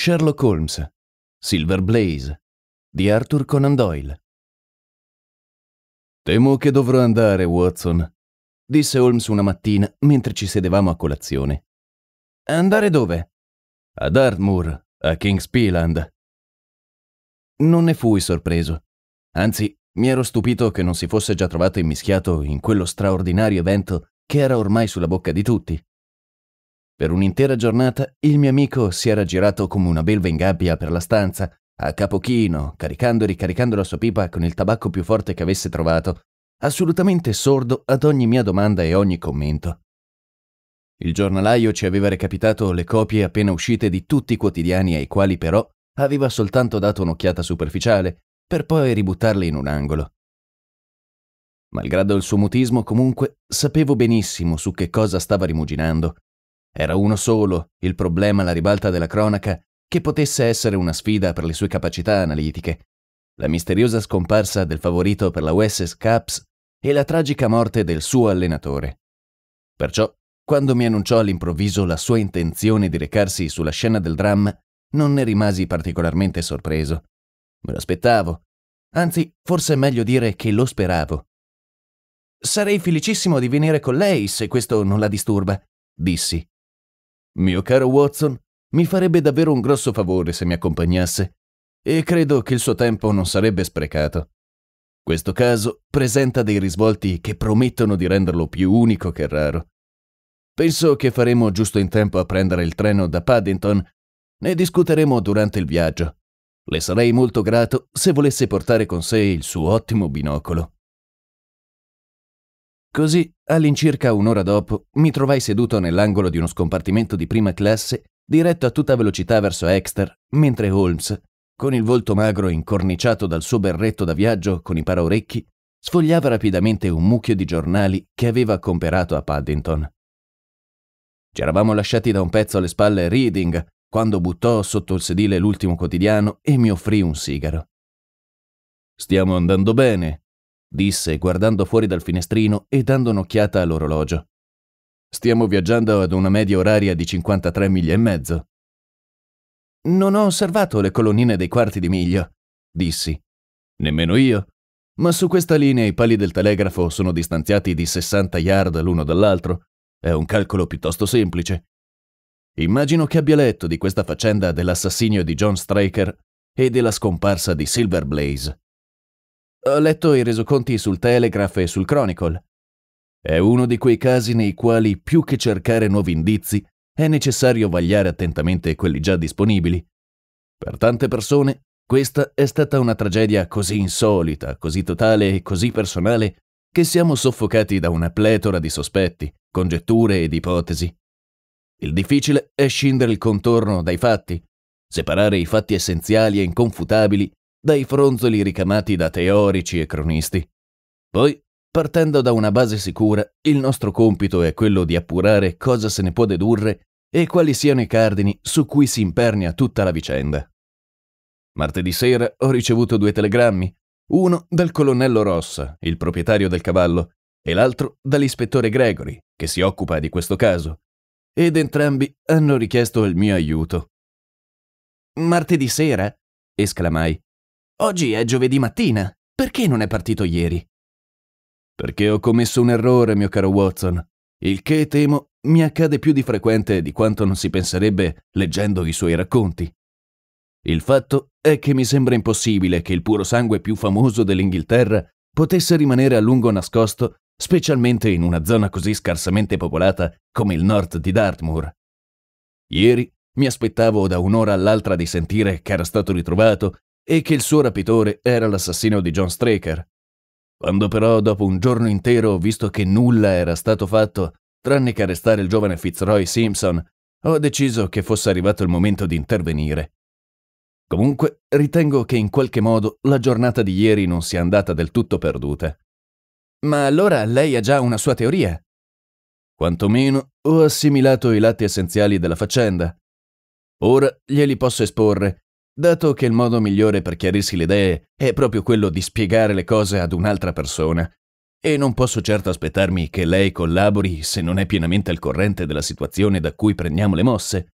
Sherlock Holmes, Silver Blaze, di Arthur Conan Doyle. Temo che dovrò andare, Watson, disse Holmes una mattina mentre ci sedevamo a colazione. Andare dove? A Dartmoor, a King's Peeland. Non ne fui sorpreso. Anzi, mi ero stupito che non si fosse già trovato immischiato in quello straordinario evento che era ormai sulla bocca di tutti. Per un'intera giornata il mio amico si era girato come una belva in gabbia per la stanza, a capochino, caricando e ricaricando la sua pipa con il tabacco più forte che avesse trovato, assolutamente sordo ad ogni mia domanda e ogni commento. Il giornalaio ci aveva recapitato le copie appena uscite di tutti i quotidiani ai quali però aveva soltanto dato un'occhiata superficiale, per poi ributtarle in un angolo. Malgrado il suo mutismo, comunque, sapevo benissimo su che cosa stava rimuginando era uno solo, il problema alla ribalta della cronaca, che potesse essere una sfida per le sue capacità analitiche. La misteriosa scomparsa del favorito per la USS Caps e la tragica morte del suo allenatore. Perciò, quando mi annunciò all'improvviso la sua intenzione di recarsi sulla scena del dramma, non ne rimasi particolarmente sorpreso. Me lo aspettavo. Anzi, forse è meglio dire che lo speravo. Sarei felicissimo di venire con lei se questo non la disturba, dissi, mio caro Watson, mi farebbe davvero un grosso favore se mi accompagnasse e credo che il suo tempo non sarebbe sprecato. Questo caso presenta dei risvolti che promettono di renderlo più unico che raro. Penso che faremo giusto in tempo a prendere il treno da Paddington. Ne discuteremo durante il viaggio. Le sarei molto grato se volesse portare con sé il suo ottimo binocolo. Così, all'incirca un'ora dopo, mi trovai seduto nell'angolo di uno scompartimento di prima classe diretto a tutta velocità verso Exter, mentre Holmes, con il volto magro incorniciato dal suo berretto da viaggio con i paraorecchi, sfogliava rapidamente un mucchio di giornali che aveva comperato a Paddington. Ci eravamo lasciati da un pezzo alle spalle Reading quando buttò sotto il sedile l'ultimo quotidiano e mi offrì un sigaro. Stiamo andando bene, disse guardando fuori dal finestrino e dando un'occhiata all'orologio. Stiamo viaggiando ad una media oraria di 53 miglia e mezzo. Non ho osservato le colonnine dei quarti di miglio, dissi. Nemmeno io. Ma su questa linea i pali del telegrafo sono distanziati di 60 yard l'uno dall'altro. È un calcolo piuttosto semplice. Immagino che abbia letto di questa faccenda dell'assassinio di John Straker e della scomparsa di Silver Blaze. Ho letto i resoconti sul Telegraph e sul Chronicle. È uno di quei casi nei quali, più che cercare nuovi indizi, è necessario vagliare attentamente quelli già disponibili. Per tante persone, questa è stata una tragedia così insolita, così totale e così personale, che siamo soffocati da una pletora di sospetti, congetture ed ipotesi. Il difficile è scindere il contorno dai fatti, separare i fatti essenziali e inconfutabili dai fronzoli ricamati da teorici e cronisti. Poi, partendo da una base sicura, il nostro compito è quello di appurare cosa se ne può dedurre e quali siano i cardini su cui si impernia tutta la vicenda. Martedì sera ho ricevuto due telegrammi, uno dal colonnello Rossa, il proprietario del cavallo, e l'altro dall'ispettore Gregory, che si occupa di questo caso, ed entrambi hanno richiesto il mio aiuto. Martedì sera? esclamai. Oggi è giovedì mattina. Perché non è partito ieri? Perché ho commesso un errore, mio caro Watson. Il che, temo, mi accade più di frequente di quanto non si penserebbe leggendo i suoi racconti. Il fatto è che mi sembra impossibile che il puro sangue più famoso dell'Inghilterra potesse rimanere a lungo nascosto, specialmente in una zona così scarsamente popolata come il nord di Dartmoor. Ieri mi aspettavo da un'ora all'altra di sentire che era stato ritrovato e che il suo rapitore era l'assassino di John Straker. Quando però dopo un giorno intero ho visto che nulla era stato fatto, tranne che arrestare il giovane Fitzroy Simpson, ho deciso che fosse arrivato il momento di intervenire. Comunque, ritengo che in qualche modo la giornata di ieri non sia andata del tutto perduta. Ma allora lei ha già una sua teoria? Quantomeno ho assimilato i lati essenziali della faccenda. Ora glieli posso esporre dato che il modo migliore per chiarirsi le idee è proprio quello di spiegare le cose ad un'altra persona, e non posso certo aspettarmi che lei collabori se non è pienamente al corrente della situazione da cui prendiamo le mosse.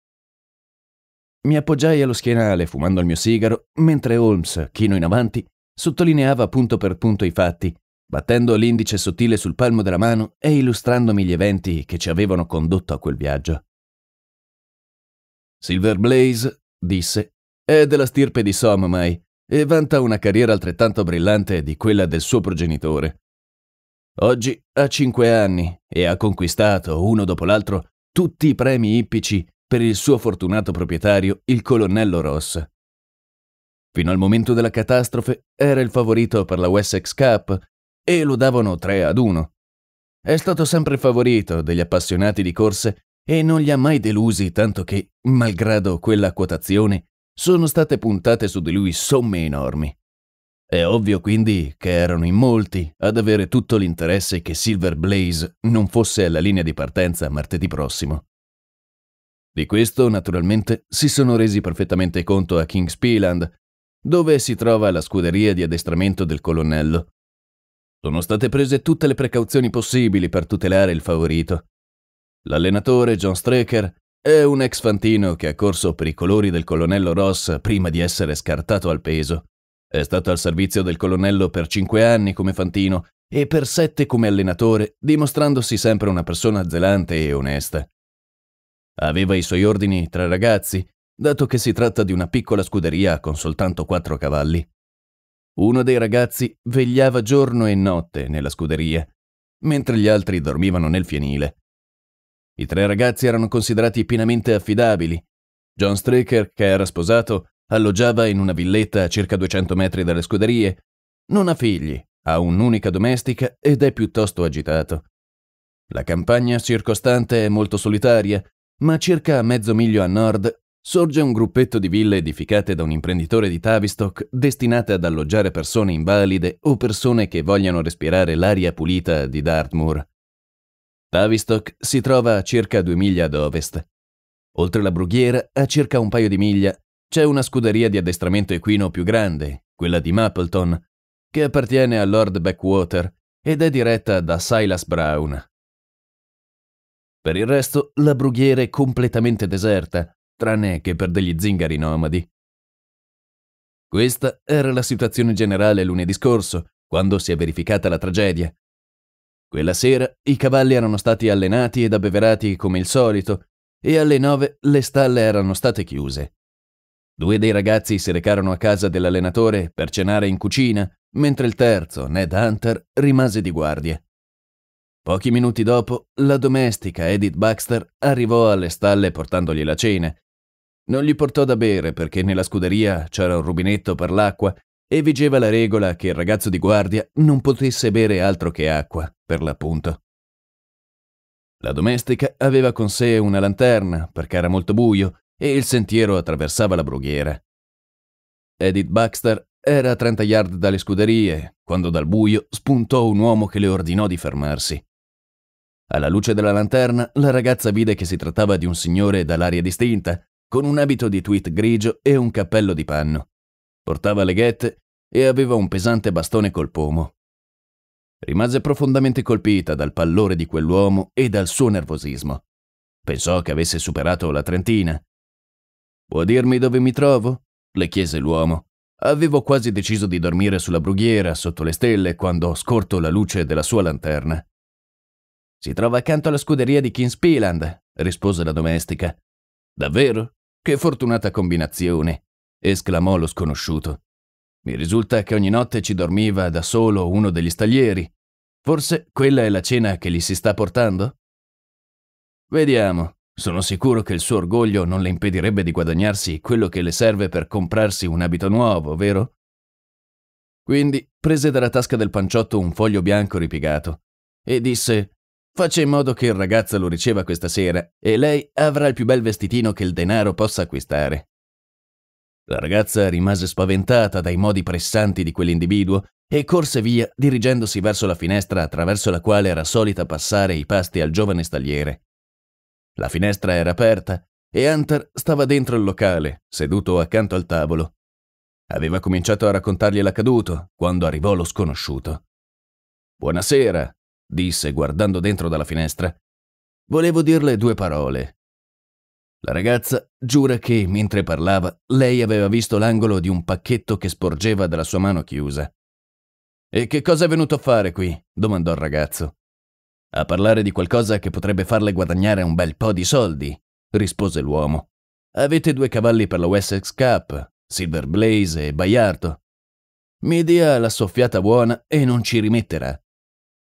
Mi appoggiai allo schienale fumando il mio sigaro, mentre Holmes, chino in avanti, sottolineava punto per punto i fatti, battendo l'indice sottile sul palmo della mano e illustrandomi gli eventi che ci avevano condotto a quel viaggio. Silver Blaze, disse, è della stirpe di Sommai e vanta una carriera altrettanto brillante di quella del suo progenitore. Oggi ha cinque anni e ha conquistato, uno dopo l'altro, tutti i premi ippici per il suo fortunato proprietario, il colonnello Ross. Fino al momento della catastrofe era il favorito per la Wessex Cup e lo davano 3 ad 1. È stato sempre favorito degli appassionati di corse e non li ha mai delusi tanto che, malgrado quella quotazione, sono state puntate su di lui somme enormi. È ovvio quindi che erano in molti ad avere tutto l'interesse che Silver Blaze non fosse alla linea di partenza martedì prossimo. Di questo, naturalmente, si sono resi perfettamente conto a King's Peeland, dove si trova la scuderia di addestramento del colonnello. Sono state prese tutte le precauzioni possibili per tutelare il favorito. L'allenatore John Straker è un ex fantino che ha corso per i colori del colonnello Ross prima di essere scartato al peso. È stato al servizio del colonnello per cinque anni come fantino e per sette come allenatore, dimostrandosi sempre una persona zelante e onesta. Aveva i suoi ordini tra ragazzi, dato che si tratta di una piccola scuderia con soltanto quattro cavalli. Uno dei ragazzi vegliava giorno e notte nella scuderia, mentre gli altri dormivano nel fienile. I tre ragazzi erano considerati pienamente affidabili. John Straker, che era sposato, alloggiava in una villetta a circa 200 metri dalle scuderie. Non ha figli, ha un'unica domestica ed è piuttosto agitato. La campagna circostante è molto solitaria, ma circa a mezzo miglio a nord sorge un gruppetto di ville edificate da un imprenditore di Tavistock destinate ad alloggiare persone invalide o persone che vogliano respirare l'aria pulita di Dartmoor. Tavistock si trova a circa due miglia ad ovest. Oltre la brughiera, a circa un paio di miglia, c'è una scuderia di addestramento equino più grande, quella di Mapleton, che appartiene a Lord Backwater ed è diretta da Silas Brown. Per il resto, la brughiera è completamente deserta, tranne che per degli zingari nomadi. Questa era la situazione generale lunedì scorso, quando si è verificata la tragedia, quella sera i cavalli erano stati allenati ed abbeverati come il solito e alle nove le stalle erano state chiuse. Due dei ragazzi si recarono a casa dell'allenatore per cenare in cucina, mentre il terzo, Ned Hunter, rimase di guardia. Pochi minuti dopo, la domestica Edith Baxter arrivò alle stalle portandogli la cena. Non gli portò da bere perché nella scuderia c'era un rubinetto per l'acqua e vigeva la regola che il ragazzo di guardia non potesse bere altro che acqua, per l'appunto. La domestica aveva con sé una lanterna, perché era molto buio, e il sentiero attraversava la brughiera. Edith Baxter era a 30 yard dalle scuderie, quando dal buio spuntò un uomo che le ordinò di fermarsi. Alla luce della lanterna, la ragazza vide che si trattava di un signore dall'aria distinta, con un abito di tweed grigio e un cappello di panno. Portava leghette e aveva un pesante bastone col pomo. Rimase profondamente colpita dal pallore di quell'uomo e dal suo nervosismo. Pensò che avesse superato la trentina. Può dirmi dove mi trovo? le chiese l'uomo. Avevo quasi deciso di dormire sulla brughiera sotto le stelle quando ho scorto la luce della sua lanterna. Si trova accanto alla scuderia di Kingspiland, rispose la domestica. Davvero? Che fortunata combinazione! esclamò lo sconosciuto. Mi risulta che ogni notte ci dormiva da solo uno degli staglieri. Forse quella è la cena che gli si sta portando? Vediamo. Sono sicuro che il suo orgoglio non le impedirebbe di guadagnarsi quello che le serve per comprarsi un abito nuovo, vero? Quindi prese dalla tasca del panciotto un foglio bianco ripiegato e disse: Faccia in modo che il ragazzo lo riceva questa sera e lei avrà il più bel vestitino che il denaro possa acquistare. La ragazza rimase spaventata dai modi pressanti di quell'individuo e corse via dirigendosi verso la finestra attraverso la quale era solita passare i pasti al giovane stagliere. La finestra era aperta e Hunter stava dentro il locale, seduto accanto al tavolo. Aveva cominciato a raccontargli l'accaduto quando arrivò lo sconosciuto. Buonasera, disse guardando dentro dalla finestra. Volevo dirle due parole. La ragazza giura che, mentre parlava, lei aveva visto l'angolo di un pacchetto che sporgeva dalla sua mano chiusa. E che cosa è venuto a fare qui? domandò il ragazzo. A parlare di qualcosa che potrebbe farle guadagnare un bel po' di soldi, rispose l'uomo. Avete due cavalli per la Wessex Cup, Silver Blaze e Baiardo. Mi dia la soffiata buona e non ci rimetterà.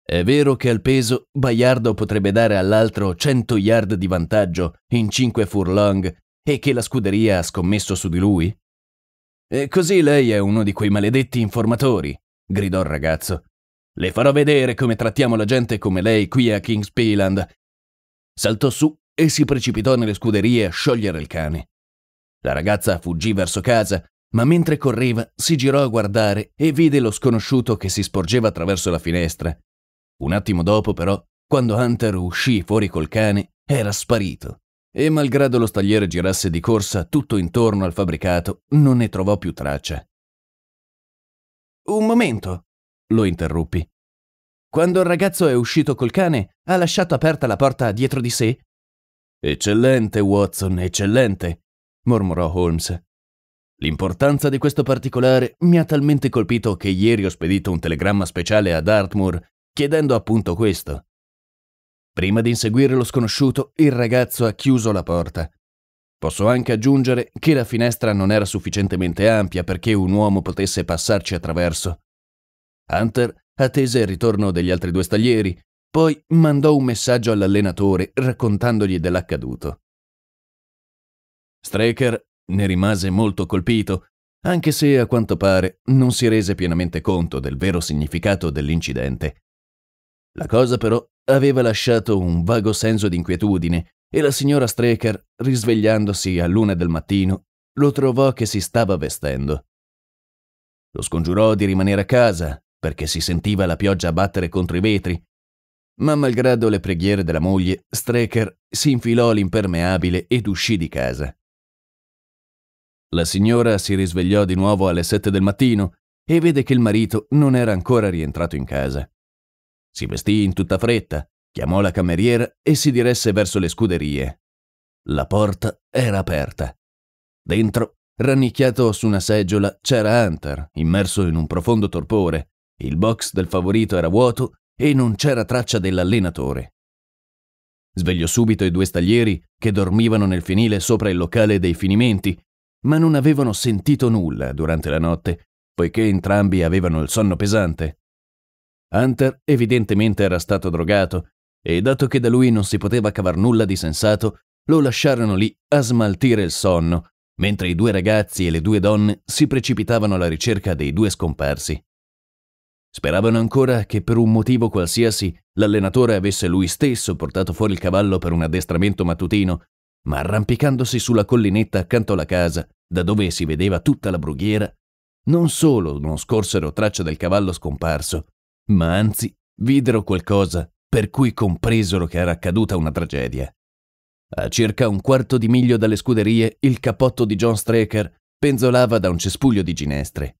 È vero che al peso Baiardo potrebbe dare all'altro 100 yard di vantaggio in 5 furlong e che la scuderia ha scommesso su di lui? E così lei è uno di quei maledetti informatori, gridò il ragazzo. Le farò vedere come trattiamo la gente come lei qui a King's Payland. Saltò su e si precipitò nelle scuderie a sciogliere il cane. La ragazza fuggì verso casa, ma mentre correva si girò a guardare e vide lo sconosciuto che si sporgeva attraverso la finestra. Un attimo dopo, però, quando Hunter uscì fuori col cane, era sparito. E malgrado lo stagliere girasse di corsa tutto intorno al fabbricato, non ne trovò più traccia. Un momento, lo interruppi. Quando il ragazzo è uscito col cane, ha lasciato aperta la porta dietro di sé? Eccellente, Watson, eccellente, mormorò Holmes. L'importanza di questo particolare mi ha talmente colpito che ieri ho spedito un telegramma speciale a Dartmoor chiedendo appunto questo. Prima di inseguire lo sconosciuto, il ragazzo ha chiuso la porta. Posso anche aggiungere che la finestra non era sufficientemente ampia perché un uomo potesse passarci attraverso. Hunter attese il ritorno degli altri due staglieri, poi mandò un messaggio all'allenatore raccontandogli dell'accaduto. Straker ne rimase molto colpito, anche se a quanto pare non si rese pienamente conto del vero significato dell'incidente. La cosa però aveva lasciato un vago senso di inquietudine e la signora Straker, risvegliandosi all'una del mattino, lo trovò che si stava vestendo. Lo scongiurò di rimanere a casa perché si sentiva la pioggia battere contro i vetri, ma malgrado le preghiere della moglie, Straker si infilò l'impermeabile ed uscì di casa. La signora si risvegliò di nuovo alle sette del mattino e vede che il marito non era ancora rientrato in casa. Si vestì in tutta fretta, chiamò la cameriera e si diresse verso le scuderie. La porta era aperta. Dentro, rannicchiato su una seggiola, c'era Hunter, immerso in un profondo torpore. Il box del favorito era vuoto e non c'era traccia dell'allenatore. Svegliò subito i due staglieri che dormivano nel finile sopra il locale dei finimenti, ma non avevano sentito nulla durante la notte, poiché entrambi avevano il sonno pesante. Hunter evidentemente era stato drogato e dato che da lui non si poteva cavar nulla di sensato, lo lasciarono lì a smaltire il sonno, mentre i due ragazzi e le due donne si precipitavano alla ricerca dei due scomparsi. Speravano ancora che per un motivo qualsiasi l'allenatore avesse lui stesso portato fuori il cavallo per un addestramento mattutino, ma arrampicandosi sulla collinetta accanto alla casa, da dove si vedeva tutta la brughiera, non solo non scorsero traccia del cavallo scomparso, ma anzi videro qualcosa per cui compresero che era accaduta una tragedia. A circa un quarto di miglio dalle scuderie, il cappotto di John Straker penzolava da un cespuglio di ginestre.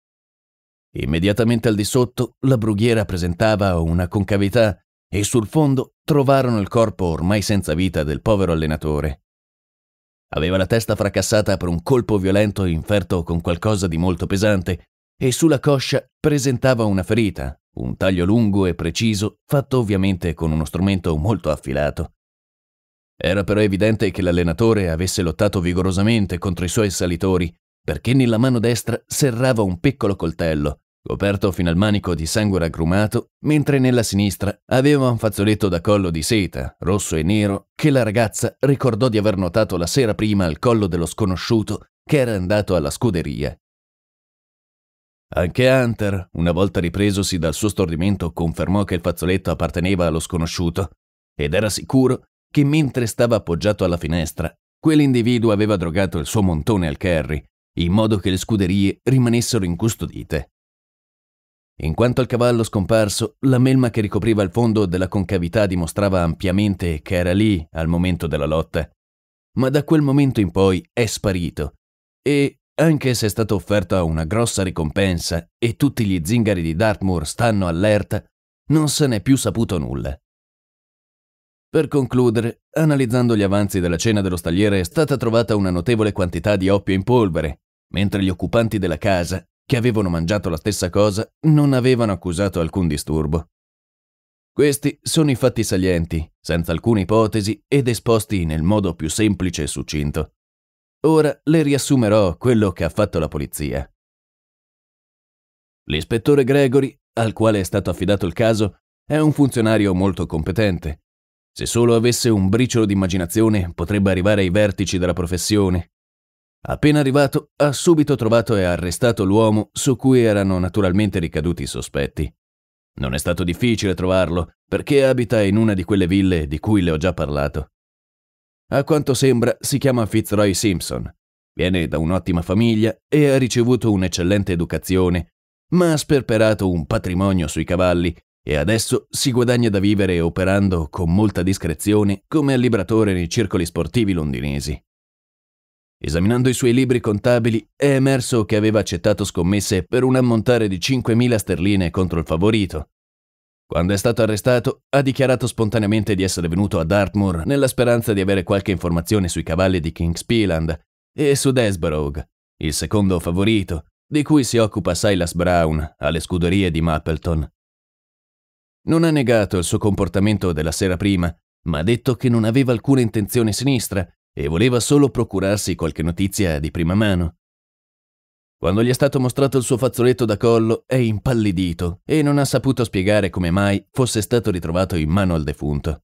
Immediatamente al di sotto, la brughiera presentava una concavità e sul fondo trovarono il corpo ormai senza vita del povero allenatore. Aveva la testa fracassata per un colpo violento inferto con qualcosa di molto pesante e sulla coscia presentava una ferita, un taglio lungo e preciso, fatto ovviamente con uno strumento molto affilato. Era però evidente che l'allenatore avesse lottato vigorosamente contro i suoi assalitori, perché nella mano destra serrava un piccolo coltello, coperto fino al manico di sangue raggrumato, mentre nella sinistra aveva un fazzoletto da collo di seta, rosso e nero, che la ragazza ricordò di aver notato la sera prima al collo dello sconosciuto che era andato alla scuderia. Anche Hunter, una volta ripresosi dal suo stordimento, confermò che il fazzoletto apparteneva allo sconosciuto ed era sicuro che mentre stava appoggiato alla finestra, quell'individuo aveva drogato il suo montone al Kerry, in modo che le scuderie rimanessero incustodite. In quanto al cavallo scomparso, la melma che ricopriva il fondo della concavità dimostrava ampiamente che era lì al momento della lotta. Ma da quel momento in poi è sparito e anche se è stata offerta una grossa ricompensa e tutti gli zingari di Dartmoor stanno allerta, non se n'è più saputo nulla. Per concludere, analizzando gli avanzi della cena dello stagliere è stata trovata una notevole quantità di oppio in polvere, mentre gli occupanti della casa, che avevano mangiato la stessa cosa, non avevano accusato alcun disturbo. Questi sono i fatti salienti, senza alcuna ipotesi ed esposti nel modo più semplice e succinto. Ora le riassumerò quello che ha fatto la polizia. L'ispettore Gregory, al quale è stato affidato il caso, è un funzionario molto competente. Se solo avesse un briciolo di immaginazione potrebbe arrivare ai vertici della professione. Appena arrivato, ha subito trovato e arrestato l'uomo su cui erano naturalmente ricaduti i sospetti. Non è stato difficile trovarlo, perché abita in una di quelle ville di cui le ho già parlato. A quanto sembra si chiama Fitzroy Simpson. Viene da un'ottima famiglia e ha ricevuto un'eccellente educazione, ma ha sperperato un patrimonio sui cavalli e adesso si guadagna da vivere operando con molta discrezione come libratore nei circoli sportivi londinesi. Esaminando i suoi libri contabili è emerso che aveva accettato scommesse per un ammontare di 5.000 sterline contro il favorito, quando è stato arrestato, ha dichiarato spontaneamente di essere venuto a Dartmoor nella speranza di avere qualche informazione sui cavalli di King's Peeland e su Desborough, il secondo favorito, di cui si occupa Silas Brown alle scuderie di Mapleton. Non ha negato il suo comportamento della sera prima, ma ha detto che non aveva alcuna intenzione sinistra e voleva solo procurarsi qualche notizia di prima mano. Quando gli è stato mostrato il suo fazzoletto da collo è impallidito e non ha saputo spiegare come mai fosse stato ritrovato in mano al defunto.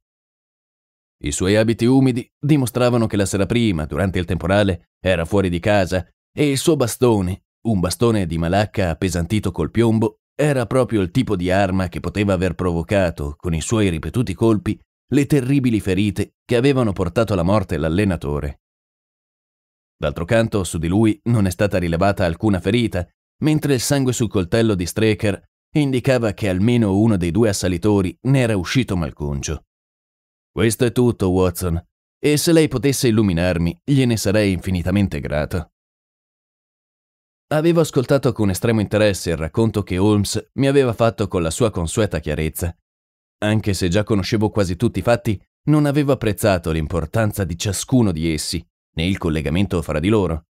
I suoi abiti umidi dimostravano che la sera prima, durante il temporale, era fuori di casa e il suo bastone, un bastone di malacca appesantito col piombo, era proprio il tipo di arma che poteva aver provocato, con i suoi ripetuti colpi, le terribili ferite che avevano portato alla morte l'allenatore. D'altro canto, su di lui non è stata rilevata alcuna ferita, mentre il sangue sul coltello di Straker indicava che almeno uno dei due assalitori ne era uscito malconcio. Questo è tutto, Watson, e se lei potesse illuminarmi, gliene sarei infinitamente grato. Avevo ascoltato con estremo interesse il racconto che Holmes mi aveva fatto con la sua consueta chiarezza. Anche se già conoscevo quasi tutti i fatti, non avevo apprezzato l'importanza di ciascuno di essi né il collegamento fra di loro.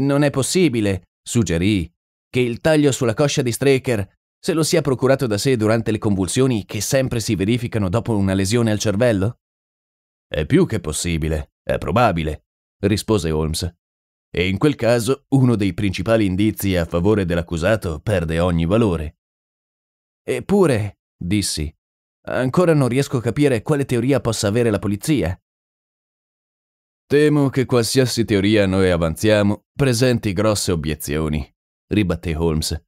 Non è possibile, suggerì, che il taglio sulla coscia di Straker se lo sia procurato da sé durante le convulsioni che sempre si verificano dopo una lesione al cervello? È più che possibile, è probabile, rispose Holmes. E in quel caso uno dei principali indizi a favore dell'accusato perde ogni valore. Eppure, dissi, ancora non riesco a capire quale teoria possa avere la polizia. Temo che qualsiasi teoria noi avanziamo presenti grosse obiezioni, ribatté Holmes.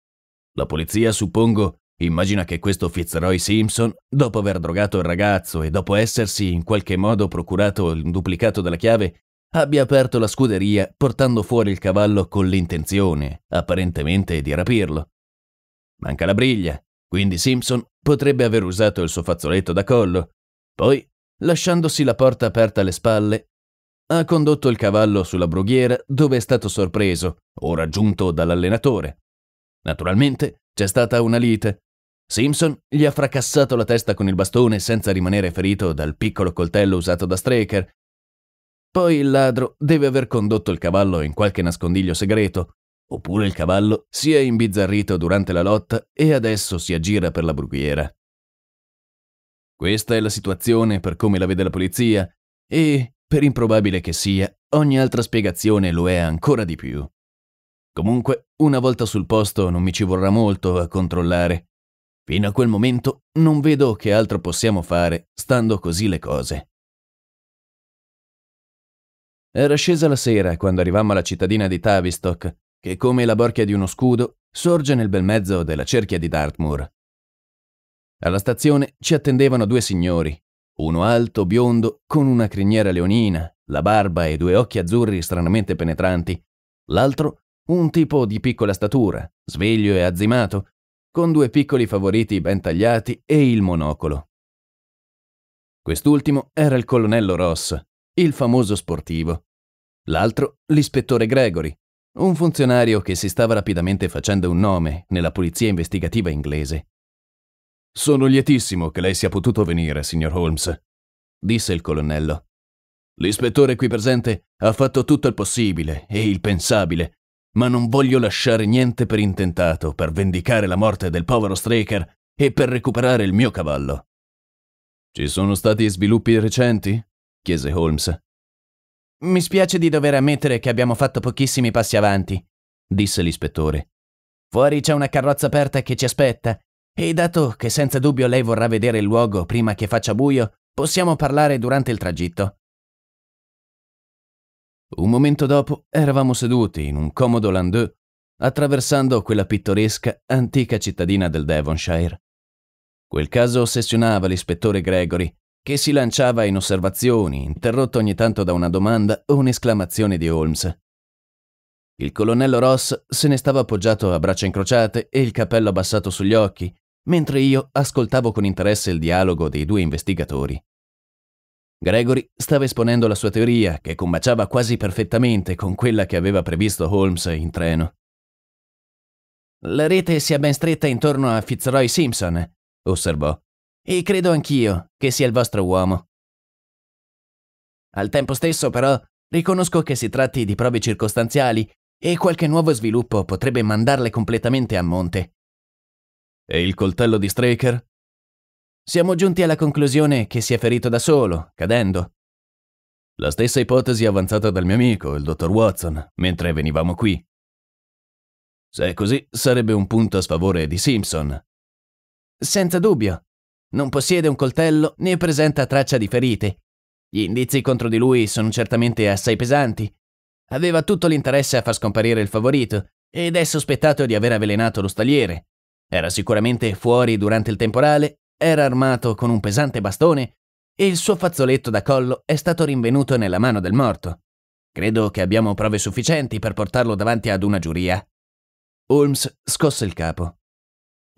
La polizia, suppongo, immagina che questo Fitzroy Simpson, dopo aver drogato il ragazzo e dopo essersi in qualche modo procurato un duplicato della chiave, abbia aperto la scuderia portando fuori il cavallo con l'intenzione, apparentemente, di rapirlo. Manca la briglia, quindi Simpson potrebbe aver usato il suo fazzoletto da collo. Poi, lasciandosi la porta aperta alle spalle, ha condotto il cavallo sulla brughiera dove è stato sorpreso o raggiunto dall'allenatore. Naturalmente c'è stata una lite. Simpson gli ha fracassato la testa con il bastone senza rimanere ferito dal piccolo coltello usato da Straker. Poi il ladro deve aver condotto il cavallo in qualche nascondiglio segreto, oppure il cavallo si è imbizzarrito durante la lotta e adesso si aggira per la brughiera. Questa è la situazione per come la vede la polizia e per improbabile che sia, ogni altra spiegazione lo è ancora di più. Comunque, una volta sul posto non mi ci vorrà molto a controllare. Fino a quel momento non vedo che altro possiamo fare, stando così le cose. Era scesa la sera quando arrivammo alla cittadina di Tavistock, che come la borchia di uno scudo sorge nel bel mezzo della cerchia di Dartmoor. Alla stazione ci attendevano due signori, uno alto, biondo, con una criniera leonina, la barba e due occhi azzurri stranamente penetranti. L'altro, un tipo di piccola statura, sveglio e azzimato, con due piccoli favoriti ben tagliati e il monocolo. Quest'ultimo era il colonnello Ross, il famoso sportivo. L'altro, l'ispettore Gregory, un funzionario che si stava rapidamente facendo un nome nella polizia investigativa inglese. Sono lietissimo che lei sia potuto venire, signor Holmes, disse il colonnello. L'ispettore qui presente ha fatto tutto il possibile e il pensabile, ma non voglio lasciare niente per intentato per vendicare la morte del povero Straker e per recuperare il mio cavallo. Ci sono stati sviluppi recenti? chiese Holmes. Mi spiace di dover ammettere che abbiamo fatto pochissimi passi avanti, disse l'ispettore. Fuori c'è una carrozza aperta che ci aspetta e dato che senza dubbio lei vorrà vedere il luogo prima che faccia buio, possiamo parlare durante il tragitto. Un momento dopo eravamo seduti in un comodo landau attraversando quella pittoresca antica cittadina del Devonshire. Quel caso ossessionava l'ispettore Gregory, che si lanciava in osservazioni, interrotto ogni tanto da una domanda o un'esclamazione di Holmes. Il colonnello Ross se ne stava appoggiato a braccia incrociate e il cappello abbassato sugli occhi, mentre io ascoltavo con interesse il dialogo dei due investigatori. Gregory stava esponendo la sua teoria, che combaciava quasi perfettamente con quella che aveva previsto Holmes in treno. La rete si è ben stretta intorno a Fitzroy Simpson, osservò, e credo anch'io che sia il vostro uomo. Al tempo stesso, però, riconosco che si tratti di prove circostanziali e qualche nuovo sviluppo potrebbe mandarle completamente a monte. E il coltello di Straker? Siamo giunti alla conclusione che si è ferito da solo, cadendo. La stessa ipotesi avanzata dal mio amico, il dottor Watson, mentre venivamo qui. Se è così, sarebbe un punto a sfavore di Simpson. Senza dubbio. Non possiede un coltello né presenta traccia di ferite. Gli indizi contro di lui sono certamente assai pesanti. Aveva tutto l'interesse a far scomparire il favorito ed è sospettato di aver avvelenato lo stagliere. Era sicuramente fuori durante il temporale, era armato con un pesante bastone e il suo fazzoletto da collo è stato rinvenuto nella mano del morto. Credo che abbiamo prove sufficienti per portarlo davanti ad una giuria. Holmes scosse il capo.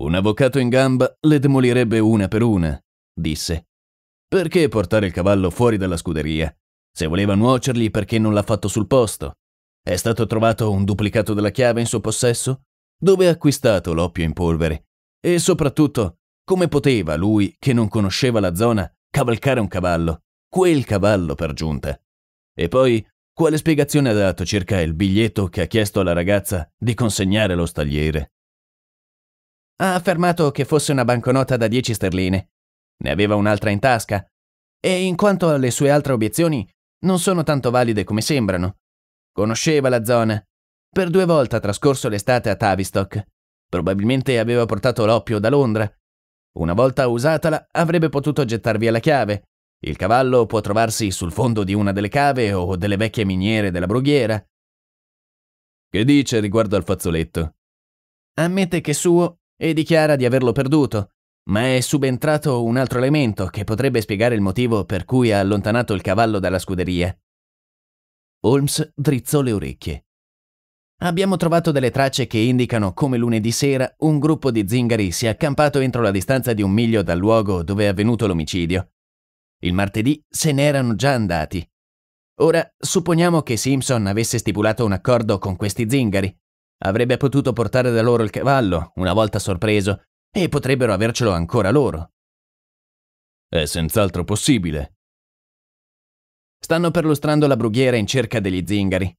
Un avvocato in gamba le demolirebbe una per una, disse. Perché portare il cavallo fuori dalla scuderia? Se voleva nuocergli perché non l'ha fatto sul posto? È stato trovato un duplicato della chiave in suo possesso? dove ha acquistato l'oppio in polvere e soprattutto come poteva lui, che non conosceva la zona, cavalcare un cavallo, quel cavallo per giunta. E poi quale spiegazione ha dato circa il biglietto che ha chiesto alla ragazza di consegnare allo stagliere? Ha affermato che fosse una banconota da 10 sterline. Ne aveva un'altra in tasca. E in quanto alle sue altre obiezioni, non sono tanto valide come sembrano. Conosceva la zona, per due volte ha trascorso l'estate a Tavistock. Probabilmente aveva portato l'oppio da Londra. Una volta usatala avrebbe potuto gettar via la chiave. Il cavallo può trovarsi sul fondo di una delle cave o delle vecchie miniere della brughiera. Che dice riguardo al fazzoletto? Ammette che è suo e dichiara di averlo perduto, ma è subentrato un altro elemento che potrebbe spiegare il motivo per cui ha allontanato il cavallo dalla scuderia. Holmes drizzò le orecchie. Abbiamo trovato delle tracce che indicano come lunedì sera un gruppo di zingari si è accampato entro la distanza di un miglio dal luogo dove è avvenuto l'omicidio. Il martedì se n'erano già andati. Ora, supponiamo che Simpson avesse stipulato un accordo con questi zingari. Avrebbe potuto portare da loro il cavallo, una volta sorpreso, e potrebbero avercelo ancora loro. È senz'altro possibile. Stanno perlustrando la brughiera in cerca degli zingari.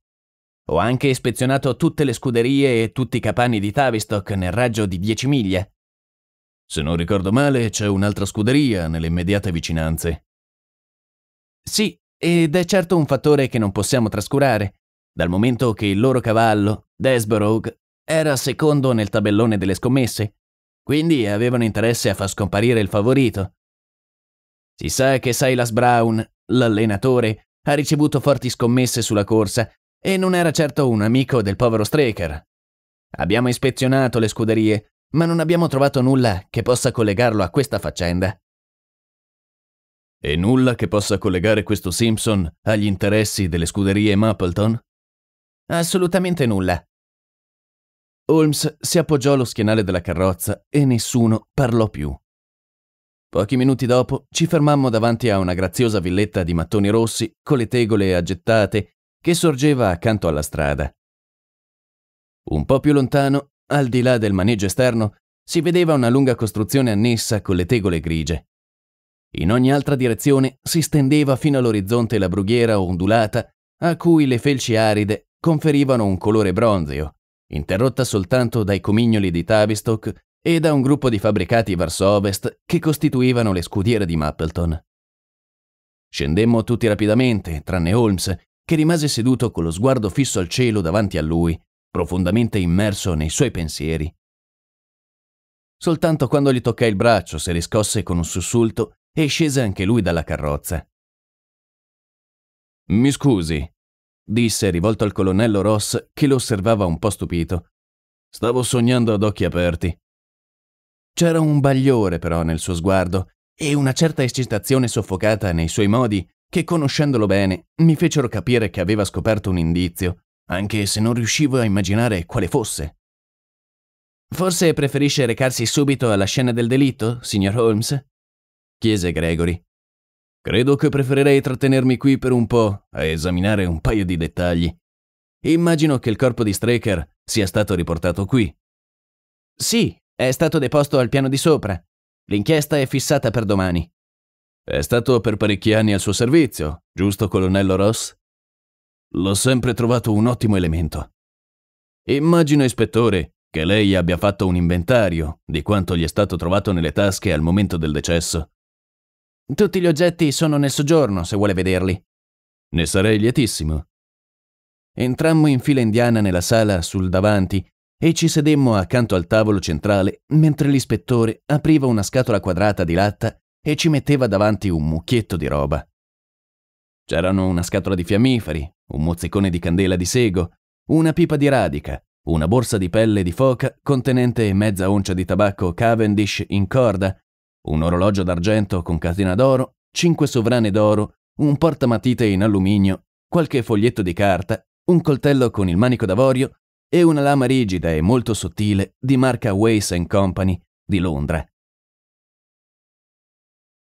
Ho anche ispezionato tutte le scuderie e tutti i capanni di Tavistock nel raggio di 10 miglia. Se non ricordo male, c'è un'altra scuderia nelle immediate vicinanze. Sì, ed è certo un fattore che non possiamo trascurare, dal momento che il loro cavallo, Desborough, era secondo nel tabellone delle scommesse, quindi avevano interesse a far scomparire il favorito. Si sa che Silas Brown, l'allenatore, ha ricevuto forti scommesse sulla corsa e non era certo un amico del povero Straker. Abbiamo ispezionato le scuderie, ma non abbiamo trovato nulla che possa collegarlo a questa faccenda. E nulla che possa collegare questo Simpson agli interessi delle scuderie Mapleton? Assolutamente nulla. Holmes si appoggiò allo schienale della carrozza e nessuno parlò più. Pochi minuti dopo ci fermammo davanti a una graziosa villetta di mattoni rossi con le tegole aggettate che sorgeva accanto alla strada. Un po' più lontano, al di là del maneggio esterno, si vedeva una lunga costruzione annessa con le tegole grigie. In ogni altra direzione si stendeva fino all'orizzonte la brughiera ondulata a cui le felci aride conferivano un colore bronzeo, interrotta soltanto dai comignoli di Tavistock e da un gruppo di fabbricati verso ovest che costituivano le scudiere di Mappleton. Scendemmo tutti rapidamente, tranne Holmes, che rimase seduto con lo sguardo fisso al cielo davanti a lui, profondamente immerso nei suoi pensieri. Soltanto quando gli toccai il braccio se riscosse con un sussulto e scese anche lui dalla carrozza. Mi scusi, disse rivolto al colonnello Ross che lo osservava un po' stupito. Stavo sognando ad occhi aperti. C'era un bagliore però nel suo sguardo e una certa eccitazione soffocata nei suoi modi che conoscendolo bene mi fecero capire che aveva scoperto un indizio, anche se non riuscivo a immaginare quale fosse. Forse preferisce recarsi subito alla scena del delitto, signor Holmes? chiese Gregory. Credo che preferirei trattenermi qui per un po' a esaminare un paio di dettagli. Immagino che il corpo di Straker sia stato riportato qui. Sì, è stato deposto al piano di sopra. L'inchiesta è fissata per domani. È stato per parecchi anni al suo servizio, giusto, colonnello Ross? L'ho sempre trovato un ottimo elemento. Immagino, ispettore, che lei abbia fatto un inventario di quanto gli è stato trovato nelle tasche al momento del decesso. Tutti gli oggetti sono nel soggiorno, se vuole vederli. Ne sarei lietissimo. Entrammo in fila indiana nella sala sul davanti e ci sedemmo accanto al tavolo centrale mentre l'ispettore apriva una scatola quadrata di latta e ci metteva davanti un mucchietto di roba. C'erano una scatola di fiammiferi, un mozzicone di candela di sego, una pipa di radica, una borsa di pelle di foca contenente mezza oncia di tabacco Cavendish in corda, un orologio d'argento con catena d'oro, cinque sovrane d'oro, un portamatite in alluminio, qualche foglietto di carta, un coltello con il manico d'avorio e una lama rigida e molto sottile di marca Ways Company di Londra,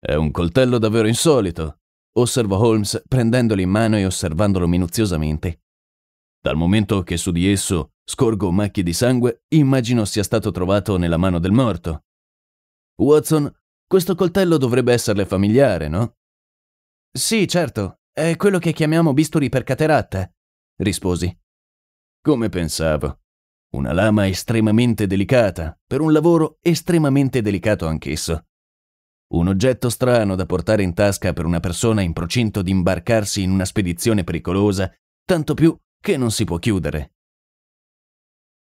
è un coltello davvero insolito, osservò Holmes prendendolo in mano e osservandolo minuziosamente. Dal momento che su di esso scorgo macchie di sangue, immagino sia stato trovato nella mano del morto. Watson, questo coltello dovrebbe esserle familiare, no? Sì, certo, è quello che chiamiamo bisturi per cateratta, risposi. Come pensavo. Una lama estremamente delicata, per un lavoro estremamente delicato anch'esso. Un oggetto strano da portare in tasca per una persona in procinto di imbarcarsi in una spedizione pericolosa, tanto più che non si può chiudere.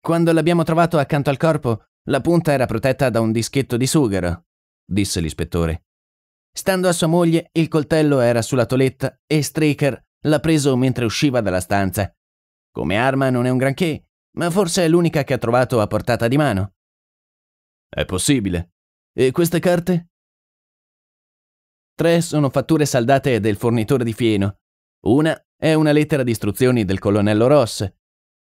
Quando l'abbiamo trovato accanto al corpo, la punta era protetta da un dischetto di sughero, disse l'ispettore. Stando a sua moglie, il coltello era sulla toletta e Straker l'ha preso mentre usciva dalla stanza. Come arma non è un granché, ma forse è l'unica che ha trovato a portata di mano. È possibile. E queste carte? Tre sono fatture saldate del fornitore di fieno. Una è una lettera di istruzioni del colonnello Ross.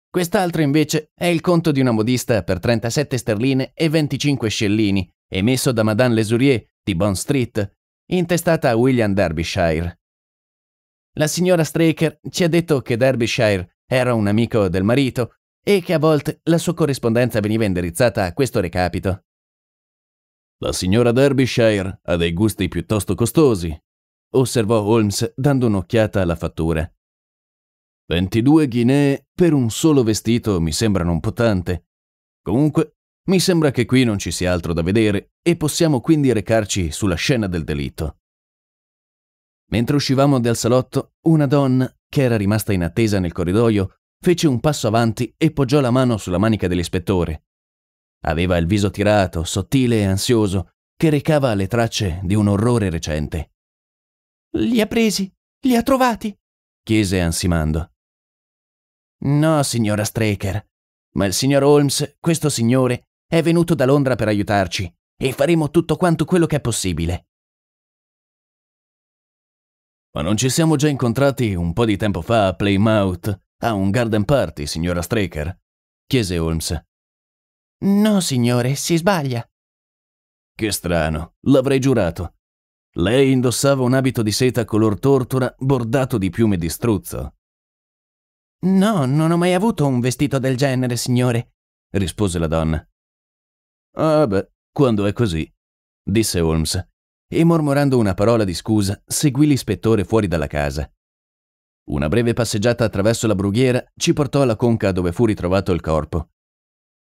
Quest'altra invece è il conto di una modista per 37 sterline e 25 scellini, emesso da Madame Lesurier di Bond Street, intestata a William Derbyshire. La signora Straker ci ha detto che Derbyshire era un amico del marito e che a volte la sua corrispondenza veniva indirizzata a questo recapito. La signora Derbyshire ha dei gusti piuttosto costosi, osservò Holmes dando un'occhiata alla fattura. 22 guinee per un solo vestito mi sembrano un po' tante. Comunque, mi sembra che qui non ci sia altro da vedere e possiamo quindi recarci sulla scena del delitto. Mentre uscivamo dal salotto, una donna, che era rimasta in attesa nel corridoio, fece un passo avanti e poggiò la mano sulla manica dell'ispettore. Aveva il viso tirato, sottile e ansioso, che recava le tracce di un orrore recente. Li ha presi? Li ha trovati? chiese ansimando. No, signora Straker, ma il signor Holmes, questo signore, è venuto da Londra per aiutarci e faremo tutto quanto quello che è possibile. Ma non ci siamo già incontrati un po' di tempo fa a Playmouth, a un garden party, signora Straker? chiese Holmes. No, signore, si sbaglia. Che strano, l'avrei giurato. Lei indossava un abito di seta color tortora bordato di piume di struzzo. No, non ho mai avuto un vestito del genere, signore, rispose la donna. Ah beh, quando è così, disse Holmes, e mormorando una parola di scusa seguì l'ispettore fuori dalla casa. Una breve passeggiata attraverso la brughiera ci portò alla conca dove fu ritrovato il corpo,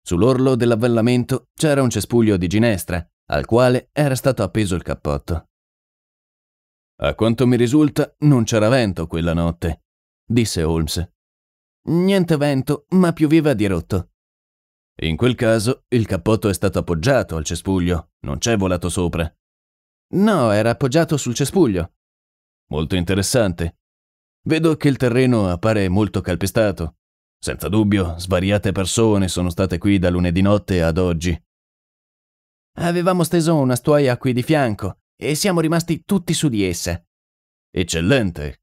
Sull'orlo dell'avvellamento c'era un cespuglio di ginestra, al quale era stato appeso il cappotto. A quanto mi risulta, non c'era vento quella notte, disse Holmes. Niente vento, ma pioveva di rotto. In quel caso, il cappotto è stato appoggiato al cespuglio, non c'è volato sopra. No, era appoggiato sul cespuglio. Molto interessante. Vedo che il terreno appare molto calpestato. Senza dubbio, svariate persone sono state qui da lunedì notte ad oggi. Avevamo steso una stuoia qui di fianco e siamo rimasti tutti su di essa. Eccellente.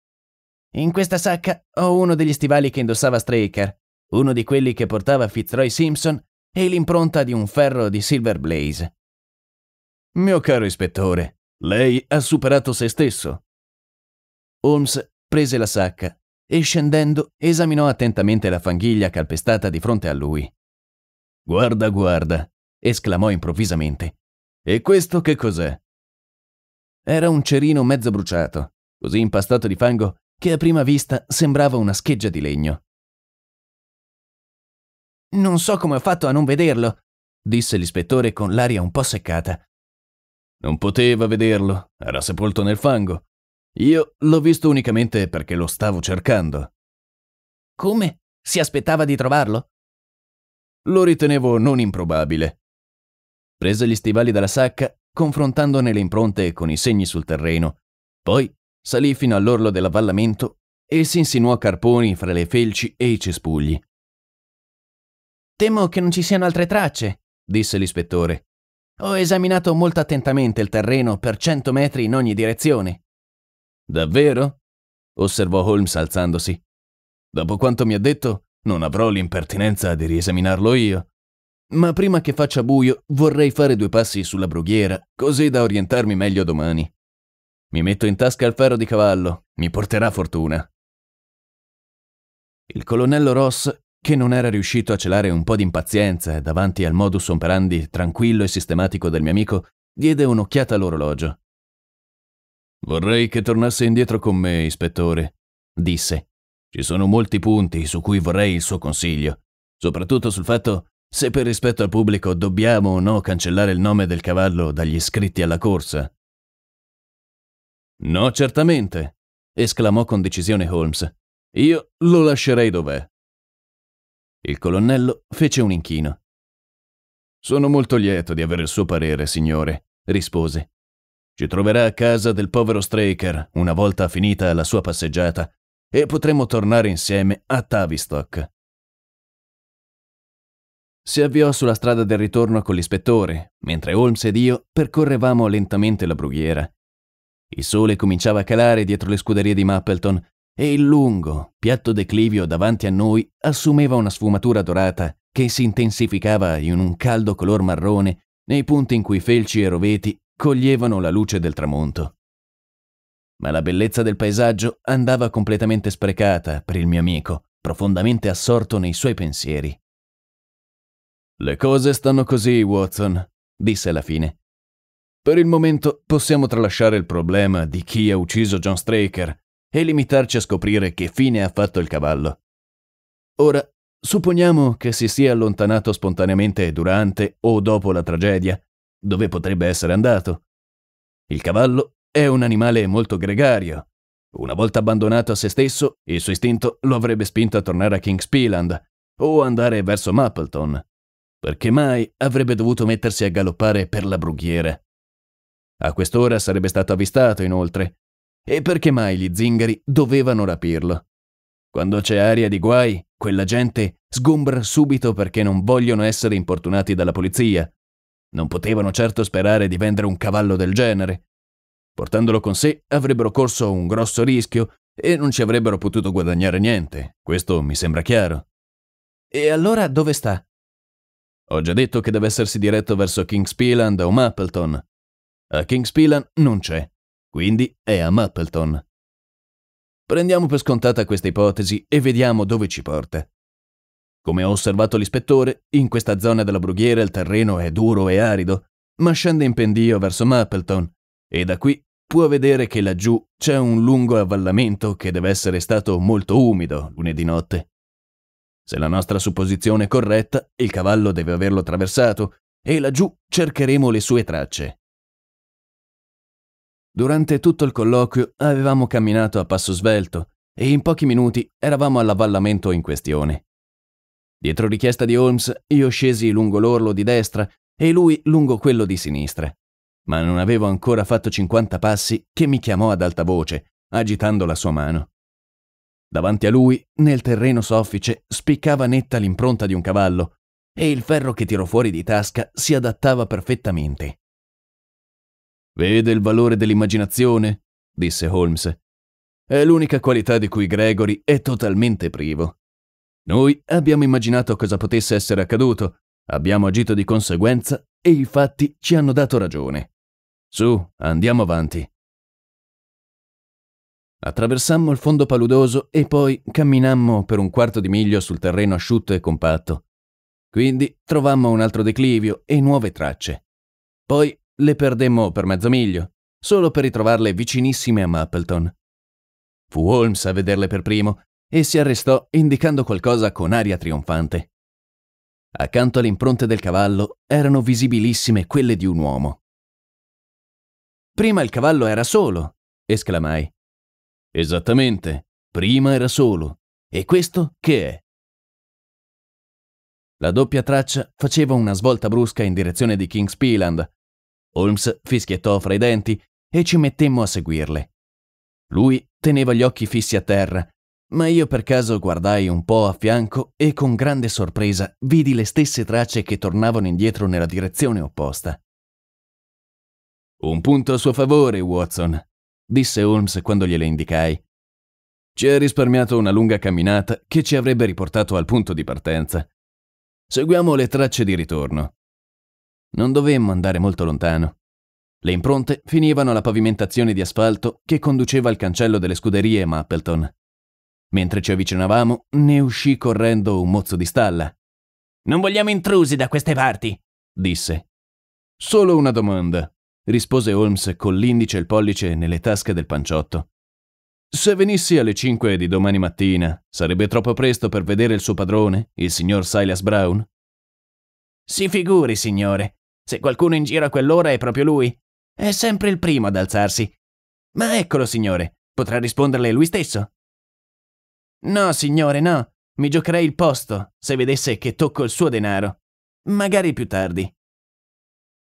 In questa sacca ho uno degli stivali che indossava Straker, uno di quelli che portava Fitzroy Simpson e l'impronta di un ferro di Silver Blaze. Mio caro ispettore, lei ha superato se stesso. Holmes prese la sacca, e scendendo esaminò attentamente la fanghiglia calpestata di fronte a lui. Guarda, guarda, esclamò improvvisamente. E questo che cos'è? Era un cerino mezzo bruciato, così impastato di fango che a prima vista sembrava una scheggia di legno. Non so come ho fatto a non vederlo, disse l'ispettore con l'aria un po' seccata. Non poteva vederlo, era sepolto nel fango. Io l'ho visto unicamente perché lo stavo cercando. Come? Si aspettava di trovarlo? Lo ritenevo non improbabile. Prese gli stivali dalla sacca, confrontandone le impronte con i segni sul terreno. Poi salì fino all'orlo dell'avvallamento e si insinuò a carponi fra le felci e i cespugli. Temo che non ci siano altre tracce, disse l'ispettore. Ho esaminato molto attentamente il terreno per cento metri in ogni direzione. Davvero? osservò Holmes alzandosi. Dopo quanto mi ha detto, non avrò l'impertinenza di riesaminarlo io. Ma prima che faccia buio, vorrei fare due passi sulla brughiera, così da orientarmi meglio domani. Mi metto in tasca il ferro di cavallo, mi porterà fortuna. Il colonnello Ross, che non era riuscito a celare un po' d'impazienza davanti al modus operandi tranquillo e sistematico del mio amico, diede un'occhiata all'orologio. Vorrei che tornasse indietro con me, ispettore, disse. Ci sono molti punti su cui vorrei il suo consiglio, soprattutto sul fatto se per rispetto al pubblico dobbiamo o no cancellare il nome del cavallo dagli iscritti alla corsa. No, certamente, esclamò con decisione Holmes. Io lo lascerei dov'è. Il colonnello fece un inchino. Sono molto lieto di avere il suo parere, signore, rispose. Ci troverà a casa del povero Straker una volta finita la sua passeggiata e potremo tornare insieme a Tavistock. Si avviò sulla strada del ritorno con l'ispettore, mentre Holmes ed io percorrevamo lentamente la brughiera. Il sole cominciava a calare dietro le scuderie di Mappleton e il lungo, piatto declivio davanti a noi assumeva una sfumatura dorata che si intensificava in un caldo color marrone nei punti in cui felci e roveti coglievano la luce del tramonto. Ma la bellezza del paesaggio andava completamente sprecata per il mio amico, profondamente assorto nei suoi pensieri. Le cose stanno così, Watson, disse alla fine. Per il momento possiamo tralasciare il problema di chi ha ucciso John Straker e limitarci a scoprire che fine ha fatto il cavallo. Ora, supponiamo che si sia allontanato spontaneamente durante o dopo la tragedia dove potrebbe essere andato. Il cavallo è un animale molto gregario. Una volta abbandonato a se stesso, il suo istinto lo avrebbe spinto a tornare a King's Peeland o andare verso Mapleton, perché mai avrebbe dovuto mettersi a galoppare per la brughiera. A quest'ora sarebbe stato avvistato, inoltre. E perché mai gli zingari dovevano rapirlo? Quando c'è aria di guai, quella gente sgombra subito perché non vogliono essere importunati dalla polizia, non potevano certo sperare di vendere un cavallo del genere. Portandolo con sé avrebbero corso un grosso rischio e non ci avrebbero potuto guadagnare niente, questo mi sembra chiaro. E allora dove sta? Ho già detto che deve essersi diretto verso King's Peeland o Mapleton. A King's Peeland non c'è, quindi è a Mapleton. Prendiamo per scontata questa ipotesi e vediamo dove ci porta. Come ha osservato l'ispettore, in questa zona della brughiera il terreno è duro e arido, ma scende in pendio verso Mapleton e da qui può vedere che laggiù c'è un lungo avvallamento che deve essere stato molto umido lunedì notte. Se la nostra supposizione è corretta, il cavallo deve averlo attraversato e laggiù cercheremo le sue tracce. Durante tutto il colloquio avevamo camminato a passo svelto e in pochi minuti eravamo all'avvallamento in questione. Dietro richiesta di Holmes, io scesi lungo l'orlo di destra e lui lungo quello di sinistra. Ma non avevo ancora fatto 50 passi che mi chiamò ad alta voce, agitando la sua mano. Davanti a lui, nel terreno soffice, spiccava netta l'impronta di un cavallo e il ferro che tirò fuori di tasca si adattava perfettamente. Vede il valore dell'immaginazione? disse Holmes. È l'unica qualità di cui Gregory è totalmente privo. Noi abbiamo immaginato cosa potesse essere accaduto, abbiamo agito di conseguenza e i fatti ci hanno dato ragione. Su, andiamo avanti. Attraversammo il fondo paludoso e poi camminammo per un quarto di miglio sul terreno asciutto e compatto. Quindi trovammo un altro declivio e nuove tracce. Poi le perdemmo per mezzo miglio, solo per ritrovarle vicinissime a Mappleton. Fu Holmes a vederle per primo e si arrestò indicando qualcosa con aria trionfante. Accanto alle impronte del cavallo erano visibilissime quelle di un uomo. Prima il cavallo era solo, esclamai. Esattamente, prima era solo. E questo che è? La doppia traccia faceva una svolta brusca in direzione di King's Peeland. Holmes fischiettò fra i denti e ci mettemmo a seguirle. Lui teneva gli occhi fissi a terra ma io per caso guardai un po' a fianco e con grande sorpresa vidi le stesse tracce che tornavano indietro nella direzione opposta. Un punto a suo favore, Watson, disse Holmes quando gliele indicai. Ci ha risparmiato una lunga camminata che ci avrebbe riportato al punto di partenza. Seguiamo le tracce di ritorno. Non dovemmo andare molto lontano. Le impronte finivano alla pavimentazione di asfalto che conduceva al cancello delle scuderie Mappleton. Mentre ci avvicinavamo, ne uscì correndo un mozzo di stalla. Non vogliamo intrusi da queste parti, disse. Solo una domanda, rispose Holmes con l'indice e il pollice nelle tasche del panciotto. Se venissi alle 5 di domani mattina, sarebbe troppo presto per vedere il suo padrone, il signor Silas Brown? Si figuri, signore. Se qualcuno in giro a quell'ora è proprio lui. È sempre il primo ad alzarsi. Ma eccolo, signore. Potrà risponderle lui stesso. No, signore, no. Mi giocherei il posto, se vedesse che tocco il suo denaro. Magari più tardi.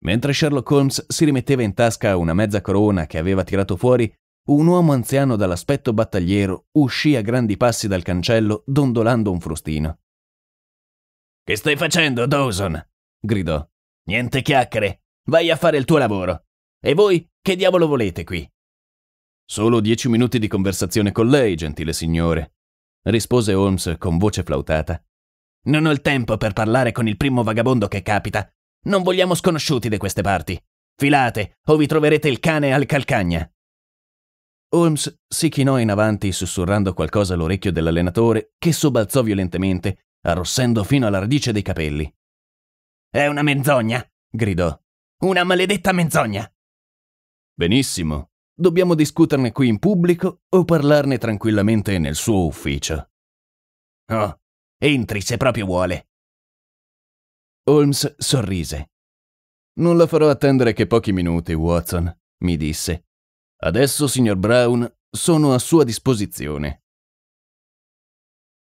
Mentre Sherlock Holmes si rimetteva in tasca una mezza corona che aveva tirato fuori, un uomo anziano dall'aspetto battagliero uscì a grandi passi dal cancello dondolando un frustino. Che stai facendo, Dawson? gridò. Niente chiacchiere. Vai a fare il tuo lavoro. E voi che diavolo volete qui? Solo dieci minuti di conversazione con lei, gentile signore, rispose Holmes con voce flautata. Non ho il tempo per parlare con il primo vagabondo che capita. Non vogliamo sconosciuti da queste parti. Filate, o vi troverete il cane al calcagna. Holmes si chinò in avanti sussurrando qualcosa all'orecchio dell'allenatore che sobbalzò violentemente, arrossendo fino alla radice dei capelli. È una menzogna, gridò. Una maledetta menzogna. Benissimo, Dobbiamo discuterne qui in pubblico o parlarne tranquillamente nel suo ufficio. Oh, entri se proprio vuole. Holmes sorrise. Non la farò attendere che pochi minuti, Watson, mi disse. Adesso, signor Brown, sono a sua disposizione.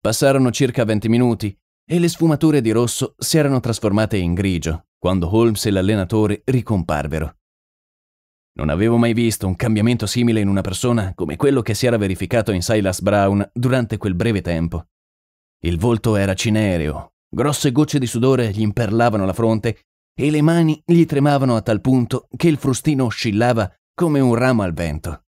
Passarono circa venti minuti e le sfumature di rosso si erano trasformate in grigio quando Holmes e l'allenatore ricomparvero. Non avevo mai visto un cambiamento simile in una persona come quello che si era verificato in Silas Brown durante quel breve tempo. Il volto era cinereo, grosse gocce di sudore gli imperlavano la fronte e le mani gli tremavano a tal punto che il frustino oscillava come un ramo al vento.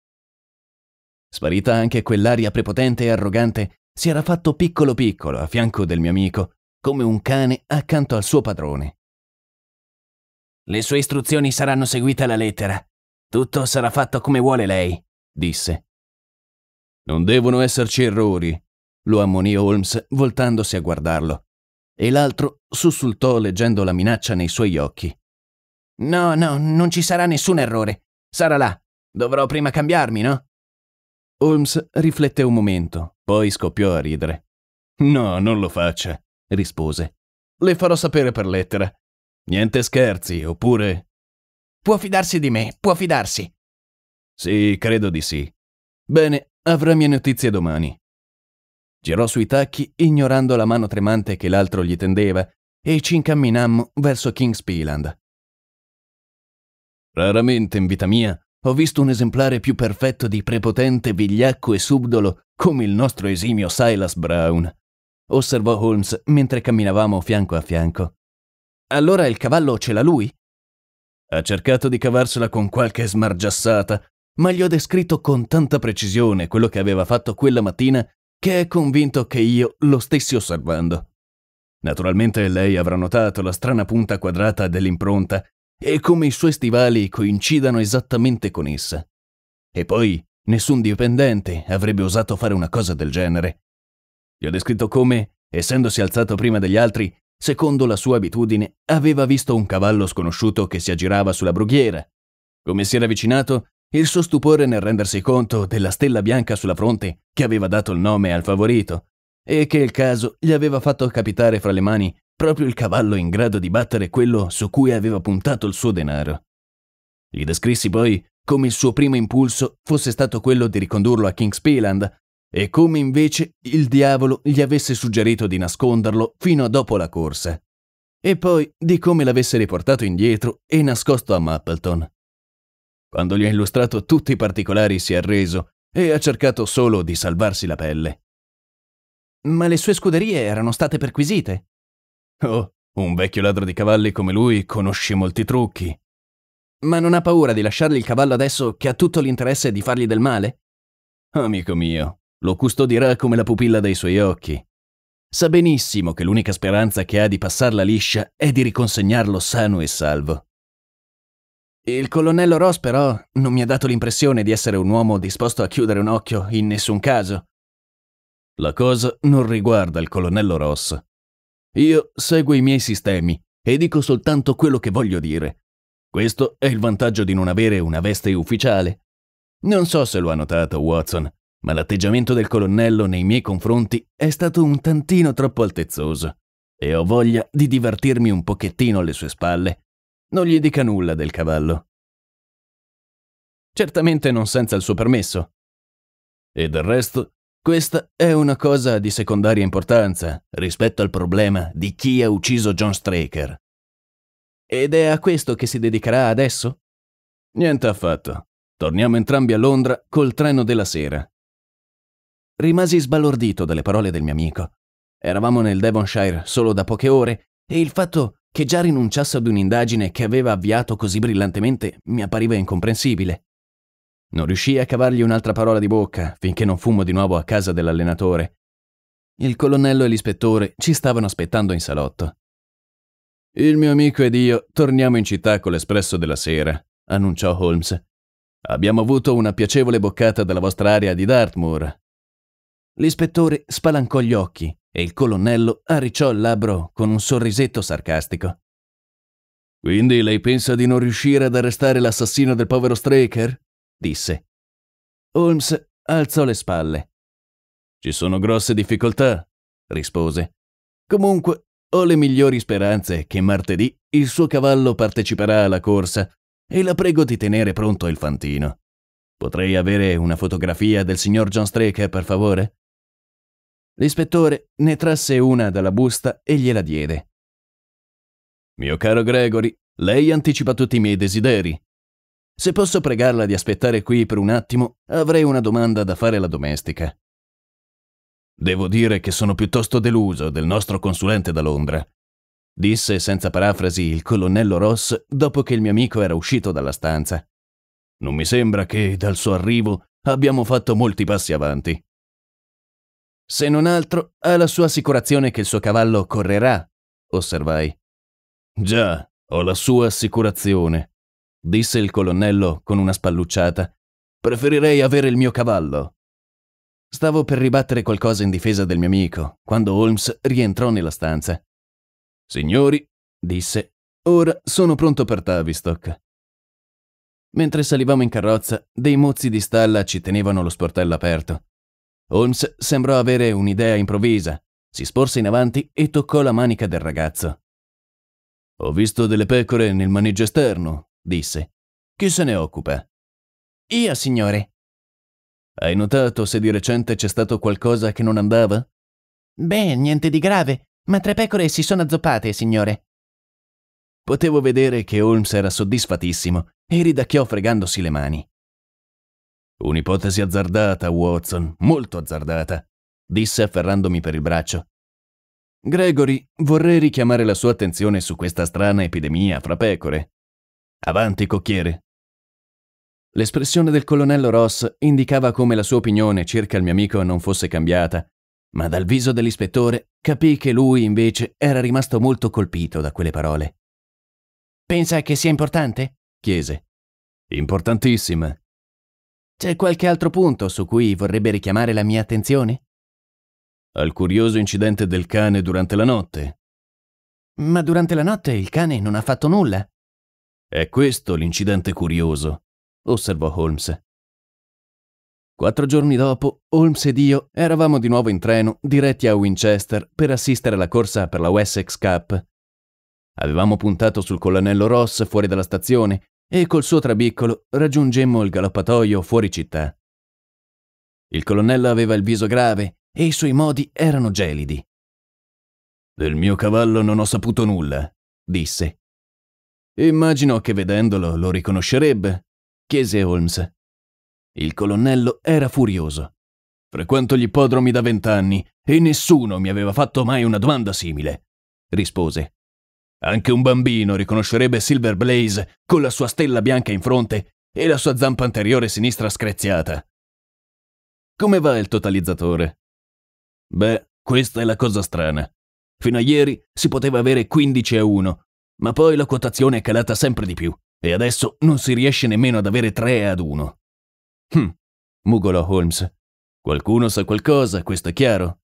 Sparita anche quell'aria prepotente e arrogante, si era fatto piccolo piccolo a fianco del mio amico, come un cane accanto al suo padrone. Le sue istruzioni saranno seguite alla lettera, tutto sarà fatto come vuole lei, disse. Non devono esserci errori, lo ammonì Holmes voltandosi a guardarlo. E l'altro sussultò leggendo la minaccia nei suoi occhi. No, no, non ci sarà nessun errore. Sarà là. Dovrò prima cambiarmi, no? Holmes riflette un momento, poi scoppiò a ridere. No, non lo faccia, rispose. Le farò sapere per lettera. Niente scherzi, oppure Può fidarsi di me, può fidarsi. Sì, credo di sì. Bene, avrà mie notizie domani. Girò sui tacchi, ignorando la mano tremante che l'altro gli tendeva, e ci incamminammo verso King's Peeland. Raramente in vita mia ho visto un esemplare più perfetto di prepotente, vigliacco e subdolo come il nostro esimio Silas Brown, osservò Holmes mentre camminavamo fianco a fianco. Allora il cavallo ce l'ha lui? Ha cercato di cavarsela con qualche smargiassata, ma gli ho descritto con tanta precisione quello che aveva fatto quella mattina che è convinto che io lo stessi osservando. Naturalmente lei avrà notato la strana punta quadrata dell'impronta e come i suoi stivali coincidano esattamente con essa. E poi nessun dipendente avrebbe osato fare una cosa del genere. Gli ho descritto come, essendosi alzato prima degli altri, secondo la sua abitudine, aveva visto un cavallo sconosciuto che si aggirava sulla brughiera. Come si era avvicinato, il suo stupore nel rendersi conto della stella bianca sulla fronte che aveva dato il nome al favorito e che il caso gli aveva fatto capitare fra le mani proprio il cavallo in grado di battere quello su cui aveva puntato il suo denaro. Gli descrissi poi come il suo primo impulso fosse stato quello di ricondurlo a Kings Kingspilland e come invece il diavolo gli avesse suggerito di nasconderlo fino a dopo la corsa, e poi di come l'avesse riportato indietro e nascosto a Mappleton. Quando gli ha illustrato tutti i particolari si è arreso e ha cercato solo di salvarsi la pelle. Ma le sue scuderie erano state perquisite. Oh, un vecchio ladro di cavalli come lui conosce molti trucchi. Ma non ha paura di lasciargli il cavallo adesso che ha tutto l'interesse di fargli del male? Amico mio, lo custodirà come la pupilla dei suoi occhi. Sa benissimo che l'unica speranza che ha di passarla liscia è di riconsegnarlo sano e salvo. Il colonnello Ross però non mi ha dato l'impressione di essere un uomo disposto a chiudere un occhio in nessun caso. La cosa non riguarda il colonnello Ross. Io seguo i miei sistemi e dico soltanto quello che voglio dire. Questo è il vantaggio di non avere una veste ufficiale. Non so se lo ha notato Watson, ma l'atteggiamento del colonnello nei miei confronti è stato un tantino troppo altezzoso e ho voglia di divertirmi un pochettino alle sue spalle. Non gli dica nulla del cavallo. Certamente non senza il suo permesso. E del resto, questa è una cosa di secondaria importanza rispetto al problema di chi ha ucciso John Straker. Ed è a questo che si dedicherà adesso? Niente affatto. Torniamo entrambi a Londra col treno della sera Rimasi sbalordito dalle parole del mio amico. Eravamo nel Devonshire solo da poche ore e il fatto che già rinunciasse ad un'indagine che aveva avviato così brillantemente mi appariva incomprensibile. Non riuscii a cavargli un'altra parola di bocca finché non fummo di nuovo a casa dell'allenatore. Il colonnello e l'ispettore ci stavano aspettando in salotto. Il mio amico ed io torniamo in città con l'espresso della sera, annunciò Holmes. Abbiamo avuto una piacevole boccata dalla vostra area di Dartmoor L'ispettore spalancò gli occhi e il colonnello arricciò il labbro con un sorrisetto sarcastico. Quindi lei pensa di non riuscire ad arrestare l'assassino del povero Straker? disse. Holmes alzò le spalle. Ci sono grosse difficoltà, rispose. Comunque, ho le migliori speranze che martedì il suo cavallo parteciperà alla corsa e la prego di tenere pronto il fantino. Potrei avere una fotografia del signor John Straker, per favore? L'ispettore ne trasse una dalla busta e gliela diede. Mio caro Gregory, lei anticipa tutti i miei desideri. Se posso pregarla di aspettare qui per un attimo, avrei una domanda da fare alla domestica. Devo dire che sono piuttosto deluso del nostro consulente da Londra, disse senza parafrasi il colonnello Ross dopo che il mio amico era uscito dalla stanza. Non mi sembra che, dal suo arrivo, abbiamo fatto molti passi avanti. Se non altro, ha la sua assicurazione che il suo cavallo correrà, osservai. Già, ho la sua assicurazione, disse il colonnello con una spallucciata. Preferirei avere il mio cavallo. Stavo per ribattere qualcosa in difesa del mio amico, quando Holmes rientrò nella stanza. Signori, disse, ora sono pronto per Tavistock. Mentre salivamo in carrozza, dei mozzi di stalla ci tenevano lo sportello aperto. Holmes sembrò avere un'idea improvvisa, si sporse in avanti e toccò la manica del ragazzo. Ho visto delle pecore nel maneggio esterno, disse. Chi se ne occupa? Io, signore. Hai notato se di recente c'è stato qualcosa che non andava? Beh, niente di grave, ma tre pecore si sono azzoppate, signore. Potevo vedere che Holmes era soddisfatissimo e ridacchiò fregandosi le mani. Un'ipotesi azzardata, Watson, molto azzardata, disse afferrandomi per il braccio. Gregory, vorrei richiamare la sua attenzione su questa strana epidemia fra pecore. Avanti, cocchiere. L'espressione del colonnello Ross indicava come la sua opinione circa il mio amico non fosse cambiata, ma dal viso dell'ispettore capì che lui invece era rimasto molto colpito da quelle parole. Pensa che sia importante? chiese. Importantissima, c'è qualche altro punto su cui vorrebbe richiamare la mia attenzione? Al curioso incidente del cane durante la notte. Ma durante la notte il cane non ha fatto nulla. È questo l'incidente curioso, osservò Holmes. Quattro giorni dopo, Holmes ed io eravamo di nuovo in treno diretti a Winchester per assistere alla corsa per la Wessex Cup. Avevamo puntato sul colonnello Ross fuori dalla stazione e col suo trabiccolo raggiungemmo il galopatoio fuori città. Il colonnello aveva il viso grave e i suoi modi erano gelidi. Del mio cavallo non ho saputo nulla, disse. Immagino che vedendolo lo riconoscerebbe, chiese Holmes. Il colonnello era furioso. Frequento gli ippodromi da vent'anni e nessuno mi aveva fatto mai una domanda simile, rispose. Anche un bambino riconoscerebbe Silver Blaze con la sua stella bianca in fronte e la sua zampa anteriore sinistra screziata. Come va il totalizzatore? Beh, questa è la cosa strana. Fino a ieri si poteva avere 15 a 1, ma poi la quotazione è calata sempre di più e adesso non si riesce nemmeno ad avere 3 ad 1. Hm, mugolò Holmes. Qualcuno sa qualcosa, questo è chiaro.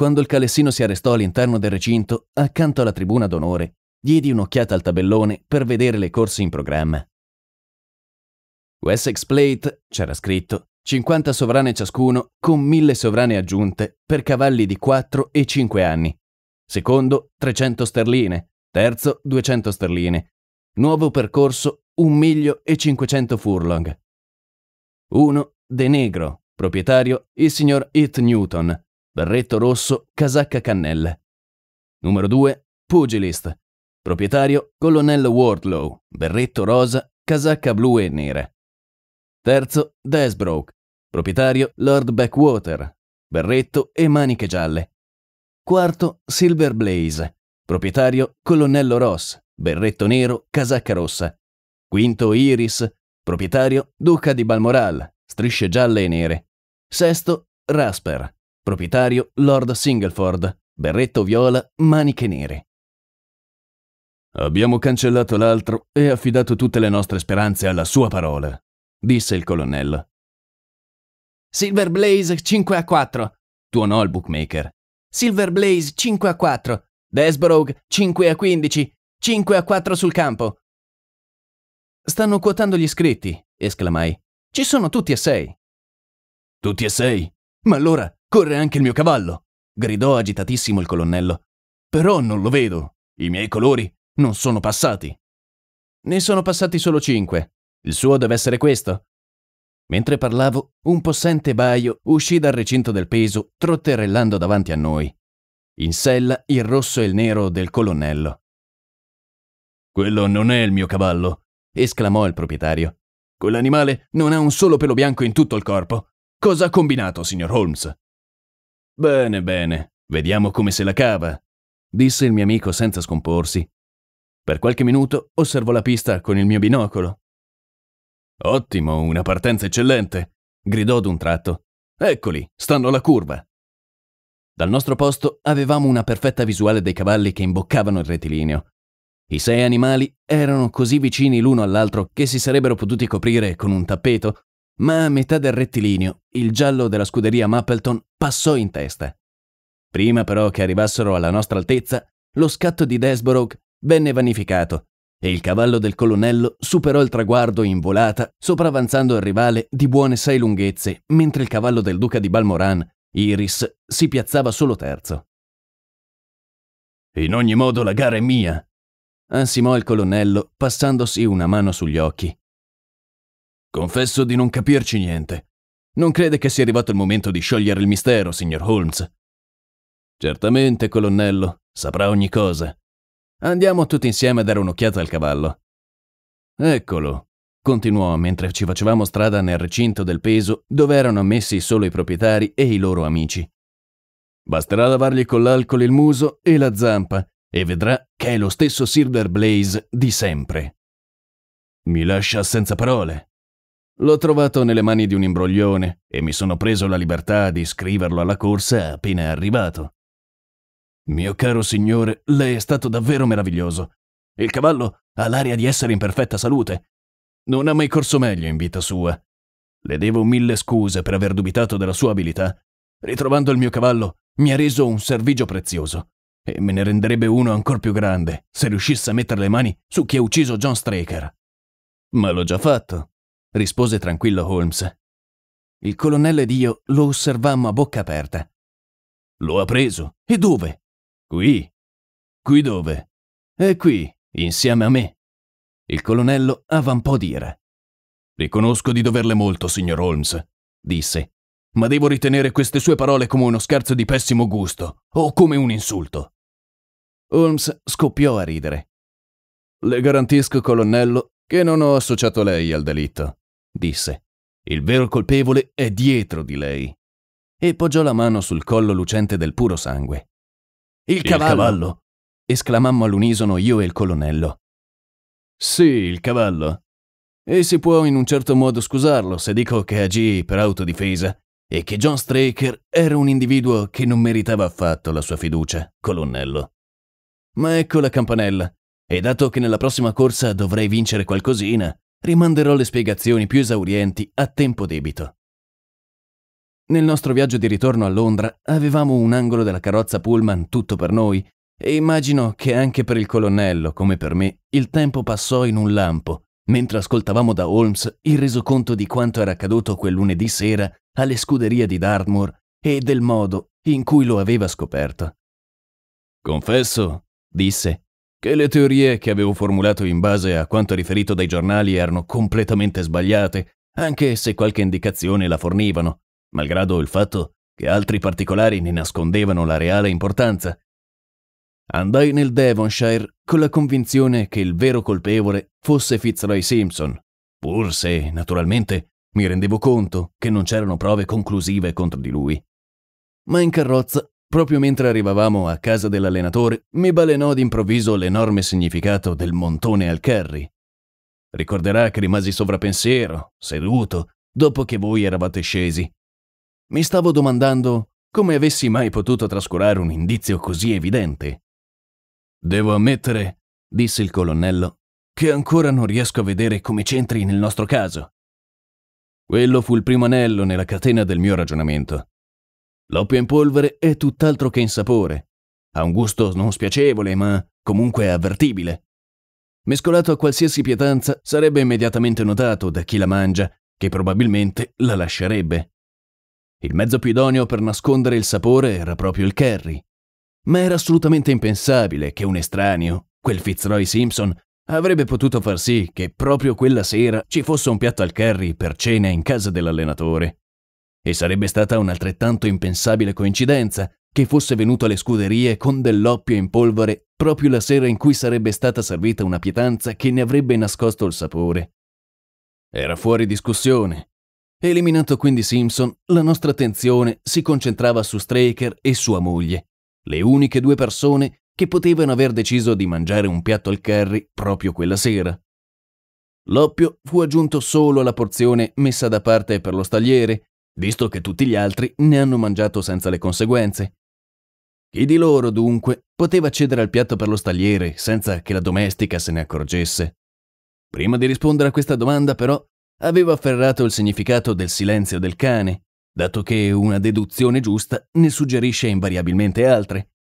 Quando il calessino si arrestò all'interno del recinto, accanto alla tribuna d'onore, diedi un'occhiata al tabellone per vedere le corse in programma. Wessex Plate, c'era scritto, 50 sovrane ciascuno con 1000 sovrane aggiunte per cavalli di 4 e 5 anni. Secondo 300 sterline, terzo 200 sterline. Nuovo percorso 1 miglio e 500 furlong. 1. De Negro, proprietario il signor It Newton, Berretto rosso, casacca cannella. Numero 2. Pugilist. Proprietario Colonnello Wardlow, berretto rosa, casacca blu e nera. Terzo, Desbroke. Proprietario Lord Backwater, berretto e maniche gialle. Quarto, Silver Blaze. Proprietario Colonnello Ross, berretto nero, casacca rossa. Quinto, Iris. Proprietario Duca di Balmoral, strisce gialle e nere. Sesto, Rasper. Proprietario Lord Singleford, berretto viola, maniche nere. Abbiamo cancellato l'altro e affidato tutte le nostre speranze alla sua parola, disse il colonnello. Silver Blaze 5 a 4, tuonò il bookmaker. Silver Blaze 5 a 4, Desbrogue 5 a 15, 5 a 4 sul campo. Stanno quotando gli iscritti, esclamai. Ci sono tutti e sei. Tutti e sei? Ma allora Corre anche il mio cavallo! gridò agitatissimo il colonnello. Però non lo vedo. I miei colori non sono passati. Ne sono passati solo cinque. Il suo deve essere questo. Mentre parlavo, un possente baio uscì dal recinto del peso, trotterellando davanti a noi. In sella il rosso e il nero del colonnello. Quello non è il mio cavallo, esclamò il proprietario. Quell'animale non ha un solo pelo bianco in tutto il corpo. Cosa ha combinato, signor Holmes? Bene, bene, vediamo come se la cava, disse il mio amico senza scomporsi. Per qualche minuto osservò la pista con il mio binocolo. Ottimo, una partenza eccellente, gridò d'un tratto. Eccoli, stanno alla curva. Dal nostro posto avevamo una perfetta visuale dei cavalli che imboccavano il rettilineo. I sei animali erano così vicini l'uno all'altro che si sarebbero potuti coprire con un tappeto ma a metà del rettilineo il giallo della scuderia Mapleton passò in testa. Prima però che arrivassero alla nostra altezza, lo scatto di Desborough venne vanificato e il cavallo del colonnello superò il traguardo in volata, sopravanzando il rivale di buone sei lunghezze, mentre il cavallo del duca di Balmoran, Iris, si piazzava solo terzo. In ogni modo la gara è mia, ansimò il colonnello, passandosi una mano sugli occhi. Confesso di non capirci niente. Non crede che sia arrivato il momento di sciogliere il mistero, signor Holmes? Certamente, colonnello, saprà ogni cosa. Andiamo tutti insieme a dare un'occhiata al cavallo. Eccolo, continuò mentre ci facevamo strada nel recinto del peso dove erano ammessi solo i proprietari e i loro amici. Basterà lavargli con l'alcol il muso e la zampa e vedrà che è lo stesso Silver Blaze di sempre. Mi lascia senza parole, L'ho trovato nelle mani di un imbroglione e mi sono preso la libertà di scriverlo alla corsa appena è arrivato. Mio caro signore, lei è stato davvero meraviglioso. Il cavallo ha l'aria di essere in perfetta salute. Non ha mai corso meglio in vita sua. Le devo mille scuse per aver dubitato della sua abilità. Ritrovando il mio cavallo, mi ha reso un servigio prezioso. E me ne renderebbe uno ancora più grande se riuscisse a mettere le mani su chi ha ucciso John Straker. Ma l'ho già fatto, rispose tranquillo Holmes. Il colonnello ed io lo osservammo a bocca aperta. Lo ha preso? E dove? Qui. Qui dove? È qui, insieme a me. Il colonnello avvampò d'ira. Riconosco di doverle molto, signor Holmes, disse, ma devo ritenere queste sue parole come uno scherzo di pessimo gusto o come un insulto. Holmes scoppiò a ridere. Le garantisco, colonnello, che non ho associato lei al delitto disse. Il vero colpevole è dietro di lei. E poggiò la mano sul collo lucente del puro sangue. Il cavallo! Il cavallo! esclamammo all'unisono io e il colonnello. Sì, il cavallo. E si può in un certo modo scusarlo se dico che agì per autodifesa e che John Straker era un individuo che non meritava affatto la sua fiducia, colonnello. Ma ecco la campanella, e dato che nella prossima corsa dovrei vincere qualcosina, rimanderò le spiegazioni più esaurienti a tempo debito. Nel nostro viaggio di ritorno a Londra avevamo un angolo della carrozza Pullman tutto per noi e immagino che anche per il colonnello, come per me, il tempo passò in un lampo, mentre ascoltavamo da Holmes il resoconto di quanto era accaduto quel lunedì sera alle scuderie di Dartmoor e del modo in cui lo aveva scoperto. Confesso, disse, che le teorie che avevo formulato in base a quanto riferito dai giornali erano completamente sbagliate, anche se qualche indicazione la fornivano, malgrado il fatto che altri particolari ne nascondevano la reale importanza. Andai nel Devonshire con la convinzione che il vero colpevole fosse Fitzroy Simpson, pur se, naturalmente, mi rendevo conto che non c'erano prove conclusive contro di lui. Ma in carrozza Proprio mentre arrivavamo a casa dell'allenatore, mi balenò d'improvviso l'enorme significato del montone al curry. Ricorderà che rimasi sovrappensiero, seduto, dopo che voi eravate scesi. Mi stavo domandando come avessi mai potuto trascurare un indizio così evidente. Devo ammettere, disse il colonnello, che ancora non riesco a vedere come c'entri nel nostro caso. Quello fu il primo anello nella catena del mio ragionamento. L'oppio in polvere è tutt'altro che in sapore. Ha un gusto non spiacevole, ma comunque avvertibile. Mescolato a qualsiasi pietanza sarebbe immediatamente notato da chi la mangia, che probabilmente la lascerebbe. Il mezzo più idoneo per nascondere il sapore era proprio il curry. Ma era assolutamente impensabile che un estraneo, quel Fitzroy Simpson, avrebbe potuto far sì che proprio quella sera ci fosse un piatto al curry per cena in casa dell'allenatore. E sarebbe stata un'altrettanto impensabile coincidenza che fosse venuto alle scuderie con dell'oppio in polvere proprio la sera in cui sarebbe stata servita una pietanza che ne avrebbe nascosto il sapore. Era fuori discussione. Eliminato quindi Simpson, la nostra attenzione si concentrava su Straker e sua moglie, le uniche due persone che potevano aver deciso di mangiare un piatto al curry proprio quella sera. L'oppio fu aggiunto solo alla porzione messa da parte per lo stagliere visto che tutti gli altri ne hanno mangiato senza le conseguenze. Chi di loro, dunque, poteva accedere al piatto per lo stagliere senza che la domestica se ne accorgesse? Prima di rispondere a questa domanda, però, aveva afferrato il significato del silenzio del cane, dato che una deduzione giusta ne suggerisce invariabilmente altre.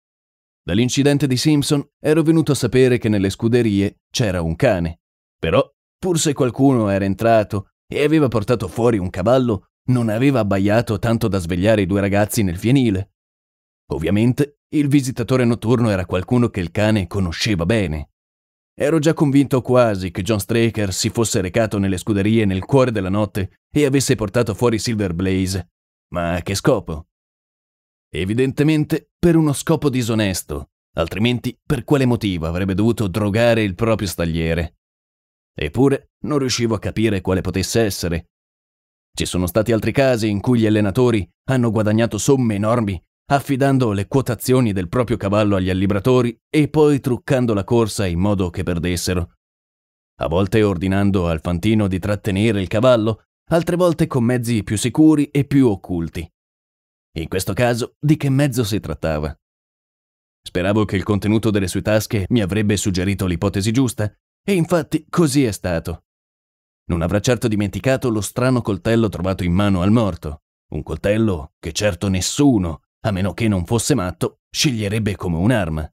Dall'incidente di Simpson ero venuto a sapere che nelle scuderie c'era un cane, però, pur se qualcuno era entrato e aveva portato fuori un cavallo, non aveva abbaiato tanto da svegliare i due ragazzi nel fienile. Ovviamente il visitatore notturno era qualcuno che il cane conosceva bene. Ero già convinto quasi che John Straker si fosse recato nelle scuderie nel cuore della notte e avesse portato fuori Silver Blaze. Ma a che scopo? Evidentemente per uno scopo disonesto, altrimenti per quale motivo avrebbe dovuto drogare il proprio stagliere? Eppure non riuscivo a capire quale potesse essere, ci sono stati altri casi in cui gli allenatori hanno guadagnato somme enormi affidando le quotazioni del proprio cavallo agli allibratori e poi truccando la corsa in modo che perdessero. A volte ordinando al fantino di trattenere il cavallo, altre volte con mezzi più sicuri e più occulti. In questo caso, di che mezzo si trattava? Speravo che il contenuto delle sue tasche mi avrebbe suggerito l'ipotesi giusta, e infatti così è stato. Non avrà certo dimenticato lo strano coltello trovato in mano al morto, un coltello che certo nessuno, a meno che non fosse matto, sceglierebbe come un'arma.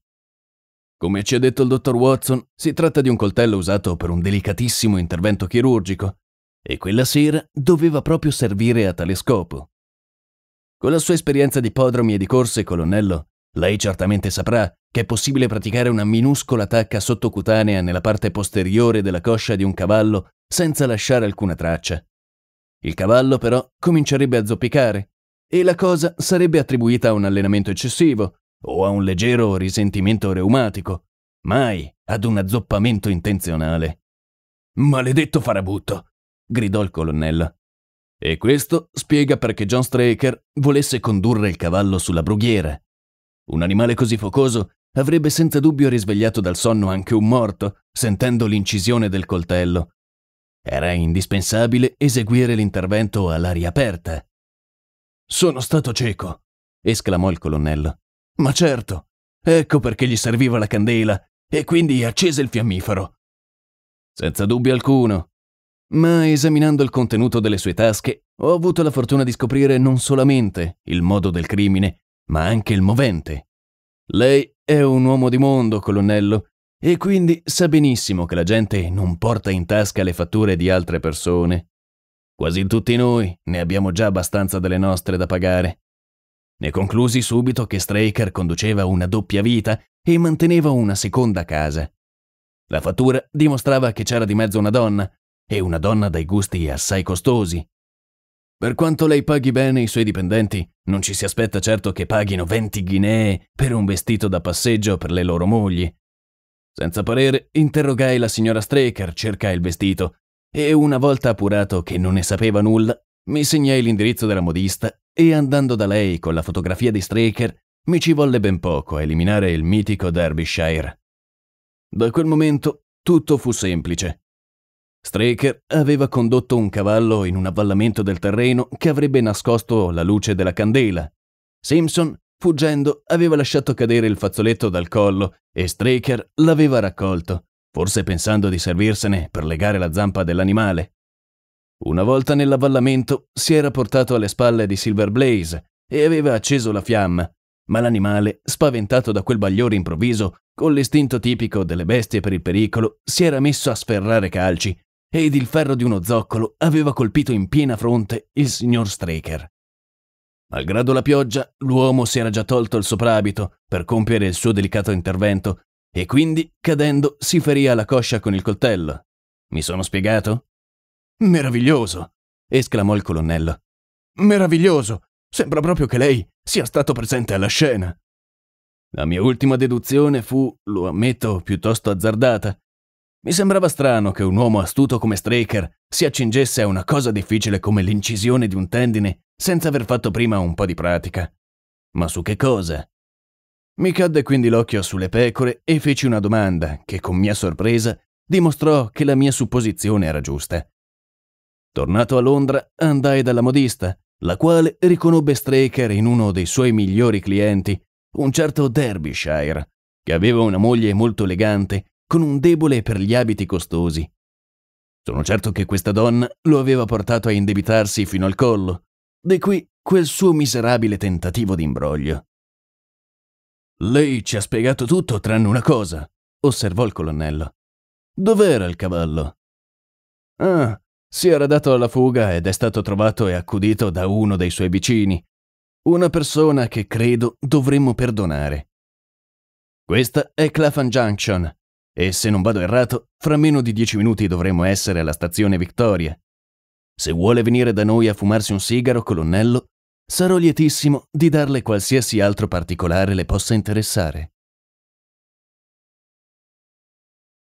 Come ci ha detto il dottor Watson, si tratta di un coltello usato per un delicatissimo intervento chirurgico, e quella sera doveva proprio servire a tale scopo. Con la sua esperienza di podromi e di corse, colonnello, lei certamente saprà che è possibile praticare una minuscola tacca sottocutanea nella parte posteriore della coscia di un cavallo senza lasciare alcuna traccia. Il cavallo però comincerebbe a zoppicare e la cosa sarebbe attribuita a un allenamento eccessivo o a un leggero risentimento reumatico, mai ad un azzoppamento intenzionale. Maledetto farabutto! gridò il colonnello. E questo spiega perché John Straker volesse condurre il cavallo sulla brughiera. Un animale così focoso avrebbe senza dubbio risvegliato dal sonno anche un morto, sentendo l'incisione del coltello, era indispensabile eseguire l'intervento all'aria aperta. Sono stato cieco, esclamò il colonnello. Ma certo, ecco perché gli serviva la candela, e quindi accese il fiammifero. Senza dubbio alcuno. Ma esaminando il contenuto delle sue tasche, ho avuto la fortuna di scoprire non solamente il modo del crimine, ma anche il movente. Lei è un uomo di mondo, colonnello, e quindi sa benissimo che la gente non porta in tasca le fatture di altre persone. Quasi tutti noi ne abbiamo già abbastanza delle nostre da pagare. Ne conclusi subito che Straker conduceva una doppia vita e manteneva una seconda casa. La fattura dimostrava che c'era di mezzo una donna, e una donna dai gusti assai costosi. Per quanto lei paghi bene i suoi dipendenti, non ci si aspetta certo che paghino 20 guinee per un vestito da passeggio per le loro mogli, senza parere, interrogai la signora Straker, cercai il vestito e una volta appurato che non ne sapeva nulla, mi segnai l'indirizzo della modista e andando da lei con la fotografia di Straker, mi ci volle ben poco a eliminare il mitico Derbyshire. Da quel momento tutto fu semplice. Straker aveva condotto un cavallo in un avvallamento del terreno che avrebbe nascosto la luce della candela. Simpson Fuggendo, aveva lasciato cadere il fazzoletto dal collo e Straker l'aveva raccolto, forse pensando di servirsene per legare la zampa dell'animale. Una volta nell'avvallamento si era portato alle spalle di Silver Blaze e aveva acceso la fiamma, ma l'animale, spaventato da quel bagliore improvviso, con l'istinto tipico delle bestie per il pericolo, si era messo a sferrare calci ed il ferro di uno zoccolo aveva colpito in piena fronte il signor Straker. Malgrado la pioggia, l'uomo si era già tolto il soprabito per compiere il suo delicato intervento e quindi, cadendo, si ferì alla coscia con il coltello. Mi sono spiegato? Meraviglioso! esclamò il colonnello. Meraviglioso! Sembra proprio che lei sia stato presente alla scena. La mia ultima deduzione fu, lo ammetto, piuttosto azzardata, mi sembrava strano che un uomo astuto come Straker si accingesse a una cosa difficile come l'incisione di un tendine senza aver fatto prima un po' di pratica. Ma su che cosa? Mi cadde quindi l'occhio sulle pecore e feci una domanda che, con mia sorpresa, dimostrò che la mia supposizione era giusta. Tornato a Londra, andai dalla modista, la quale riconobbe Straker in uno dei suoi migliori clienti, un certo Derbyshire, che aveva una moglie molto elegante con un debole per gli abiti costosi. Sono certo che questa donna lo aveva portato a indebitarsi fino al collo, di qui quel suo miserabile tentativo di imbroglio. Lei ci ha spiegato tutto tranne una cosa, osservò il colonnello. Dov'era il cavallo? Ah, si era dato alla fuga ed è stato trovato e accudito da uno dei suoi vicini, una persona che credo dovremmo perdonare. Questa è Clapham Junction, e se non vado errato, fra meno di dieci minuti dovremo essere alla stazione Victoria. Se vuole venire da noi a fumarsi un sigaro, colonnello, sarò lietissimo di darle qualsiasi altro particolare le possa interessare.